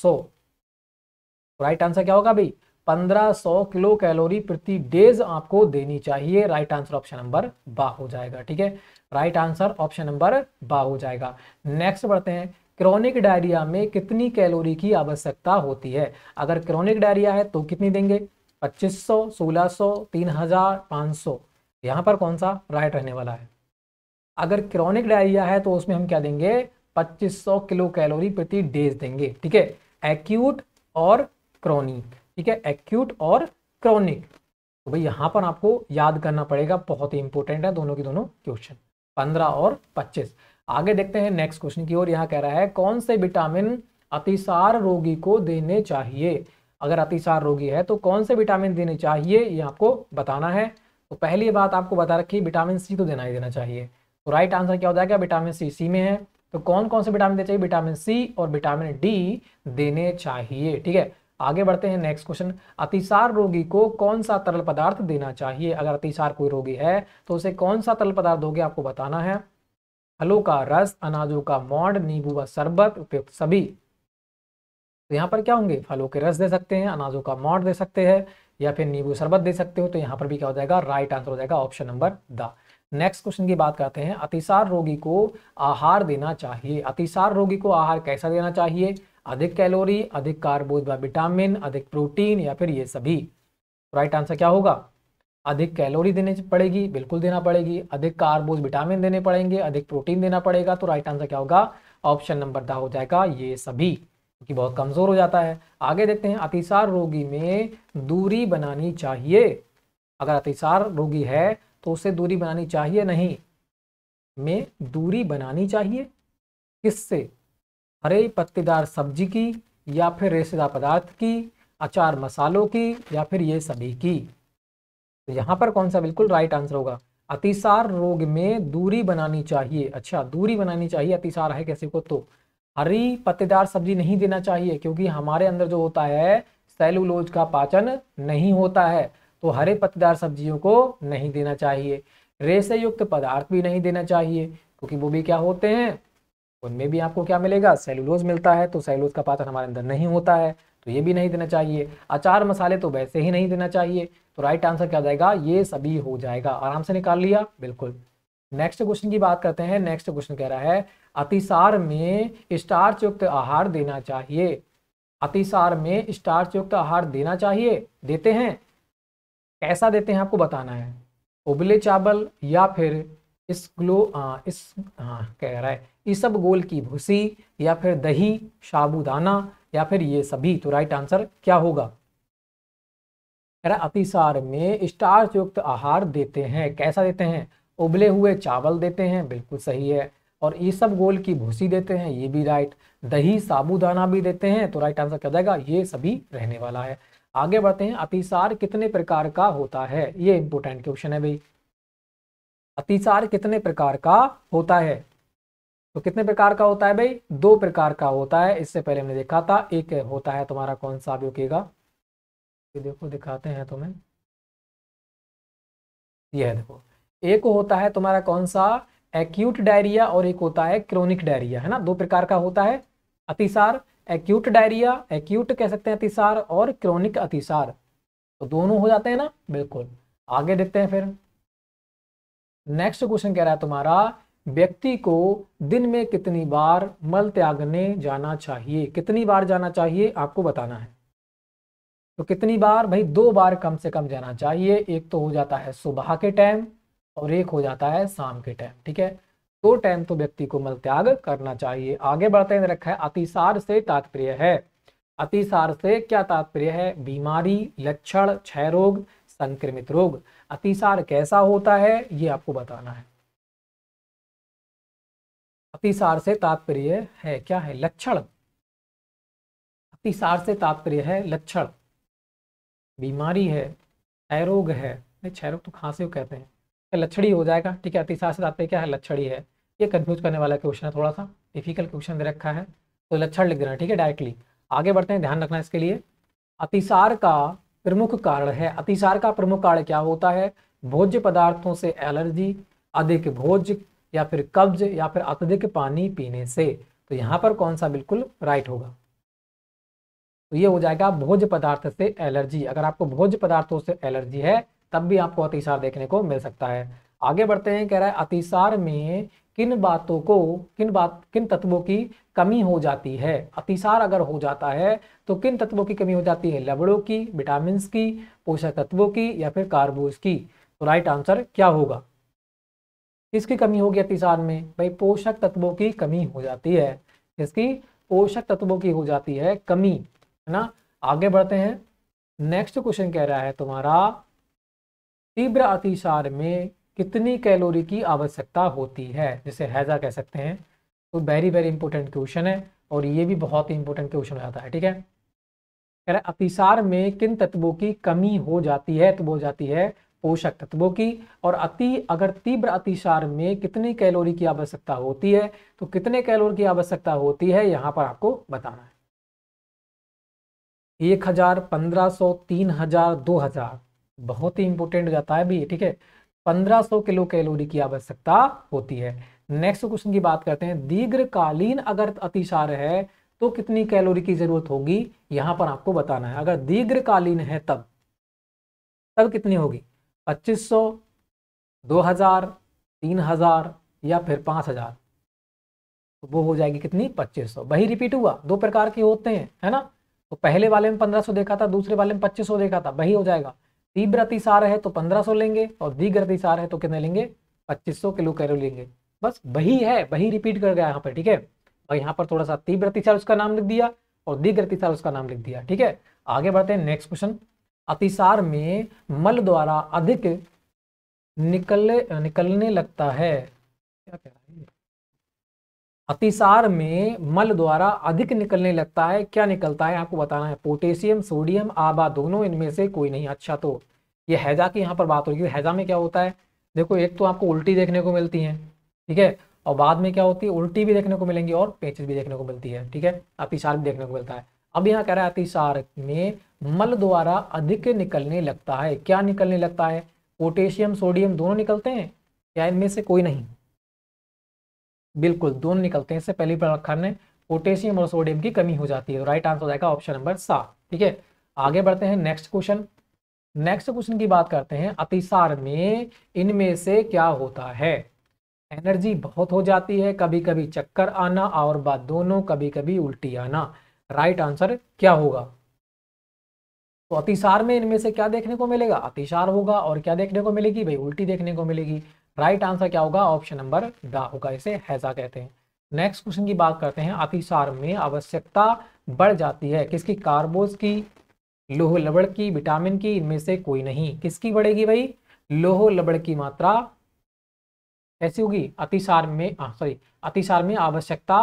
राइट आंसर क्या होगा भाई 1500 किलो कैलोरी प्रति डेज आपको देनी चाहिए राइट आंसर ऑप्शन नंबर बा हो जाएगा ठीक है राइट आंसर ऑप्शन नंबर बा हो जाएगा नेक्स्ट बढ़ते हैं क्रॉनिक डायरिया में कितनी कैलोरी की आवश्यकता होती है अगर क्रॉनिक डायरिया है तो कितनी देंगे 2500, 1600, 3000, सो यहां पर कौन सा राइट रहने वाला है अगर क्रोनिक डायरिया है तो उसमें हम क्या देंगे 2500 किलो कैलोरी प्रति डेज देंगे ठीक है एक्यूट और क्रोनिक ठीक है एक्यूट और क्रॉनिक तो भाई यहां पर आपको याद करना पड़ेगा बहुत ही इंपॉर्टेंट है दोनों की दोनों क्वेश्चन पंद्रह और पच्चीस आगे देखते हैं नेक्स्ट क्वेश्चन की ओर यहाँ कह रहा है कौन से विटामिन अतिसार रोगी को देने चाहिए अगर अतिसार रोगी है तो कौन से विटामिन देने चाहिए ये आपको बताना है तो पहली बात आपको बता रखी विटामिन सी तो देना ही देना चाहिए तो राइट आंसर क्या हो जाएगा विटामिन सी सी में है तो कौन कौन से विटामिन देने चाहिए विटामिन सी और विटामिन डी देने चाहिए ठीक है आगे बढ़ते हैं नेक्स्ट क्वेश्चन अतिसार रोगी को कौन सा तरल पदार्थ देना चाहिए अगर अतिसार कोई रोगी है तो उसे कौन सा तरल पदार्थ दोगे आपको बताना है फलों का रस अनाजों का मौड नींबू का शरबत उपयुक्त सभी तो यहाँ पर क्या होंगे फलों के रस दे सकते हैं अनाजों का मौड दे सकते हैं या फिर नींबू शरबत दे सकते हो तो यहाँ पर भी क्या हो जाएगा राइट आंसर हो जाएगा option number D next question की बात करते हैं अतिसार रोगी को आहार देना चाहिए अतिसार रोगी को आहार कैसा देना चाहिए अधिक कैलोरी अधिक कार्बोज व विटामिन अधिक प्रोटीन या फिर ये सभी राइट आंसर क्या होगा अधिक कैलोरी देने पड़ेगी बिल्कुल देना पड़ेगी अधिक कार्बोज विटामिन देने पड़ेंगे अधिक प्रोटीन देना पड़ेगा तो राइट आंसर क्या होगा ऑप्शन नंबर दा हो जाएगा ये सभी क्योंकि बहुत कमजोर हो जाता है आगे देखते हैं अतिसार रोगी में दूरी बनानी चाहिए अगर अतिसार रोगी है तो उसे दूरी बनानी चाहिए नहीं में दूरी बनानी चाहिए किससे हरे पत्तेदार सब्जी की या फिर रेशेदार पदार्थ की अचार मसालों की या फिर ये सभी की तो यहाँ पर कौन सा बिल्कुल राइट आंसर होगा अतिसार रोग में दूरी बनानी चाहिए अच्छा दूरी बनानी चाहिए अतिसार है कैसे को तो हरी पत्तेदार सब्जी नहीं देना चाहिए क्योंकि हमारे अंदर जो होता है सेलुलोज का पाचन नहीं होता है तो हरे पत्तेदार सब्जियों को नहीं देना चाहिए रेशे युक्त पदार्थ भी नहीं देना चाहिए क्योंकि वो भी क्या होते हैं उनमें भी आपको क्या मिलेगा सेलुलोज मिलता है तो सेलुलोज का पाचन हमारे अंदर नहीं होता है तो ये भी नहीं देना चाहिए अचार मसाले तो वैसे ही नहीं देना चाहिए तो राइट आंसर क्या जाएगा ये सभी हो जाएगा आराम से निकाल लिया बिल्कुल नेक्स्ट क्वेश्चन की बात करते हैं नेक्स्ट क्वेश्चन कह रहा है अतिसार में स्टार चुक्त आहार देना चाहिए अतिसार में स्टार चुक्त आहार देना चाहिए देते हैं कैसा देते हैं आपको बताना है उबले चावल या फिर इस ग्लो आ, इस आ, कह रहा है सब गोल की भूसी या फिर दही साबुदाना या फिर ये सभी तो राइट आंसर क्या होगा कह रहा अतिसार में स्टार्च युक्त आहार देते हैं कैसा देते हैं उबले हुए चावल देते हैं बिल्कुल सही है और ये सब गोल की भूसी देते हैं ये भी राइट दही साबुदाना भी देते हैं तो राइट आंसर क्या जाएगा ये सभी रहने वाला है आगे बढ़ते हैं अतिसार कितने प्रकार का होता है ये इंपोर्टेंट क्वेश्चन है भाई अतिचार कितने प्रकार का होता है तो कितने प्रकार का होता है भाई दो प्रकार का होता है इससे पहले हमने देखा था एक होता है तुम्हारा कौन सा आप देखो दिखाते हैं तुम्हें यह है देखो एक होता है तुम्हारा कौन सा एक्यूट डायरिया और एक होता है क्रोनिक डायरिया है ना दो प्रकार का होता है अतिसार एक्यूट डायरिया एक्यूट कह सकते हैं अतिसार और क्रोनिक अतिसार तो दोनों हो जाते हैं ना बिल्कुल आगे देखते हैं फिर नेक्स्ट क्वेश्चन कह रहा है तुम्हारा व्यक्ति को दिन में कितनी बार मल त्यागने जाना चाहिए कितनी बार जाना चाहिए आपको बताना है तो कितनी बार भाई दो बार कम से कम जाना चाहिए एक तो हो जाता है सुबह के टाइम और एक हो जाता है शाम के टाइम ठीक है दो टाइम तो व्यक्ति को मल त्याग करना चाहिए आगे बढ़ते हैं रखा है अतिसार से तात्पर्य है अतिसार से क्या तात्पर्य है बीमारी लक्षण क्षय रोग संक्रमित रोग अतिसार कैसा होता है ये आपको बताना है अतिसार से तात्पर्य है क्या है लक्षण अतिसार से तात्पर्य है लक्षण बीमारी है क्षयरोग है नहीं क्षयरोग तो खांसी कहते हैं तो लक्षणी हो जाएगा ठीक है अतिसार से तात्पर्य क्या है लक्षणी है ये कंफ्यूज करने वाला क्वेश्चन है थोड़ा सा डिफिकल्ट क्वेश्चन दे रखा है तो लक्षण लिख देना ठीक है डायरेक्टली आगे बढ़ते हैं ध्यान रखना इसके लिए अतिसार का प्रमुख कारण है अतिसार का प्रमुख कारण क्या होता है भोज्य पदार्थों से एलर्जी अधिक भोज या फिर कब्ज या फिर अत्यधिक पानी पीने से तो यहां पर कौन सा बिल्कुल राइट होगा तो ये हो जाएगा भोज पदार्थ से एलर्जी अगर आपको भोज पदार्थों से एलर्जी है तब भी आपको अतिसार देखने को मिल सकता है आगे बढ़ते हैं कह रहा है अतिसार में किन बातों को किन बात किन तत्वों की कमी हो जाती है अतिसार अगर हो जाता है तो किन तत्वों की कमी हो जाती है लबड़ों की विटामिन की पोषक तत्वों की या फिर कार्बोज की तो राइट आंसर क्या होगा किसकी कमी होगी अतिसार में भाई पोषक तत्वों की कमी हो जाती है इसकी पोषक तत्वों की हो जाती है कमी है ना आगे बढ़ते हैं नेक्स्ट क्वेश्चन कह रहा है तुम्हारा तीव्र अतिसार में कितनी कैलोरी की आवश्यकता होती है जिसे हैज़ा कह सकते हैं तो वेरी वेरी इंपॉर्टेंट क्वेश्चन है और ये भी बहुत ही इंपॉर्टेंट क्वेश्चन हो जाता है ठीक है कह रहे अतिसार में किन तत्वों की कमी हो जाती है तो वो जाती है पोषक तत्वों की और अति अगर तीव्र अतिसार में कितनी कैलोरी की आवश्यकता होती है तो कितने कैलोरी की आवश्यकता होती है यहाँ पर आपको बताना है एक हजार पंद्रह सौ तीन हजार दो हजार बहुत ही इंपॉर्टेंट जाता है भी ठीक है 1500 किलो कैलोरी की आवश्यकता होती है नेक्स्ट क्वेश्चन की बात करते हैं दीर्घकालीन अगर अतिसार है तो कितनी कैलोरी की जरूरत होगी यहां पर आपको बताना है अगर दीर्घकालीन है तब तब कितनी होगी 2500 2000 3000 या फिर 5000 तो वो हो जाएगी कितनी 2500 वही रिपीट हुआ दो प्रकार के होते हैं है ना तो पहले वाले में 1500 देखा था दूसरे वाले में 2500 देखा था वही हो जाएगा तीव्र अतिसार है तो 1500 लेंगे और दीघ्र अतिसार है तो कितने लेंगे 2500 किलो कैलो लेंगे बस वही है वही रिपीट कर गया यहाँ पर ठीक है और यहाँ पर थोड़ा सा तीव्र अतिसार उसका नाम लिख दिया और दीघ्र अतिसार उसका नाम लिख दिया ठीक है आगे बढ़ते हैं नेक्स्ट क्वेश्चन अतिसार में मल द्वारा अधिक निकल निकलने लगता है क्या कह रहा है अतिसार में मल द्वारा अधिक निकलने लगता है क्या निकलता है आपको बताना है पोटेशियम सोडियम आबा दोनों इनमें से कोई नहीं अच्छा तो ये हैजा की यहाँ पर बात होगी हैजा में क्या होता है देखो एक तो आपको उल्टी देखने को मिलती है ठीक है और बाद में क्या होती है उल्टी भी देखने को मिलेंगी और पेचिस भी देखने को मिलती है ठीक है अतिसार भी देखने को मिलता है अब यहाँ कह रहा है अतिसार में मल द्वारा अधिक निकलने लगता है क्या निकलने लगता है पोटेशियम सोडियम दोनों निकलते हैं या इनमें से कोई नहीं बिल्कुल दोनों निकलते हैं इससे पहली प्रखंड में पोटेशियम और सोडियम की कमी हो जाती है तो राइट आंसर हो जाएगा ऑप्शन नंबर सात ठीक है आगे बढ़ते हैं नेक्स्ट क्वेश्चन नेक्स्ट क्वेश्चन की बात करते हैं अतिसार में इनमें से क्या होता है एनर्जी बहुत हो जाती है कभी कभी चक्कर आना और बाद दोनों कभी कभी उल्टी आना राइट आंसर क्या होगा तो अतिसार में इनमें से क्या देखने को मिलेगा अतिसार होगा और क्या देखने को मिलेगी भाई उल्टी देखने को मिलेगी राइट आंसर क्या होगा ऑप्शन नंबर ड होगा इसे हैजा कहते हैं नेक्स्ट क्वेश्चन की बात करते हैं अतिसार में आवश्यकता बढ़ जाती है किसकी कार्बोज की लोह लबड़ की विटामिन की इनमें से कोई नहीं किसकी बढ़ेगी भाई लोह लबड़ की मात्रा ऐसी होगी अतिसार में सॉरी अतिसार में आवश्यकता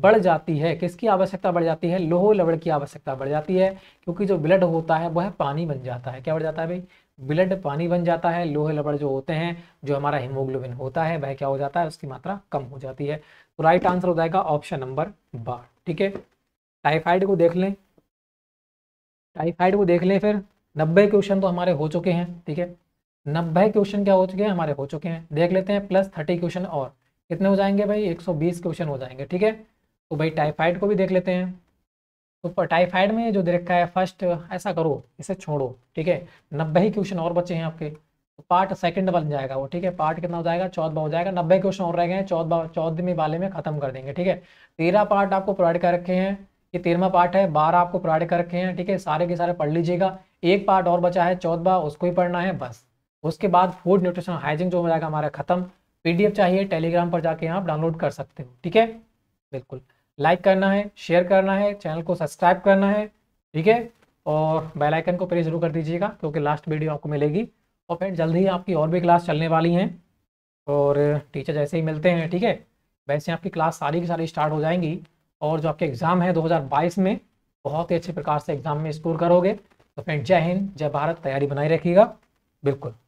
बढ़ जाती है किसकी आवश्यकता बढ़ जाती है लोह लबड़ की आवश्यकता बढ़ जाती है क्योंकि जो ब्लड होता है वह पानी बन जाता है क्या बढ़ जाता है भाई ब्लड पानी बन जाता है लोहे लबड़ जो होते हैं जो हमारा हीमोग्लोबिन होता है वह क्या हो जाता है उसकी मात्रा कम हो जाती है तो राइट आंसर हो जाएगा ऑप्शन नंबर बार ठीक है टाइफाइड को देख लें टाइफाइड को देख लें फिर नब्बे क्वेश्चन तो हमारे हो चुके हैं ठीक है नब्बे क्वेश्चन क्या हो चुके हैं हमारे हो चुके हैं देख लेते हैं प्लस थर्टी क्वेश्चन और कितने हो जाएंगे भाई एक सौ बीस क्वेश्चन हो जाएंगे ठीक है तो भाई टाइफाइड को भी देख लेते हैं ऊपर तो टाइफाइड में जो दे रखा है फर्स्ट ऐसा करो इसे छोड़ो ठीक है नब्बे ही क्वेश्चन और बचे हैं आपके तो पार्ट सेकंड बन जाएगा वो ठीक है पार्ट कितना हो जाएगा चौदह हो जाएगा नब्बे क्वेश्चन और रह गए हैं चौदह चौदहवीं वाले में खत्म कर देंगे ठीक है तेरह पार्ट आपको प्रोवाइड कर रखे हैं ये तेरहवा पार्ट है बारह आपको प्रोवाइड कर रखे हैं ठीक है सारे के सारे पढ़ लीजिएगा एक पार्ट और बचा है चौदवा उसको ही पढ़ना है बस उसके बाद फूड न्यूट्रिशन हाइजिंग जो हो जाएगा हमारा खत्म पीडीएफ चाहिए टेलीग्राम पर जाके आप डाउनलोड कर सकते हो ठीक है बिल्कुल लाइक करना है शेयर करना है चैनल को सब्सक्राइब करना है ठीक है और बेल आइकन को प्रेस जरूर कर दीजिएगा क्योंकि लास्ट वीडियो आपको मिलेगी और फ्रेंड जल्दी ही आपकी और भी क्लास चलने वाली हैं और टीचर जैसे ही मिलते हैं ठीक है वैसे आपकी क्लास सारी की सारी स्टार्ट हो जाएंगी और जो आपके एग्ज़ाम है 2022 में बहुत ही अच्छे प्रकार से एग्ज़ाम में स्कोर करोगे तो फ्रेंड जय हिंद जय भारत तैयारी बनाए रखिएगा बिल्कुल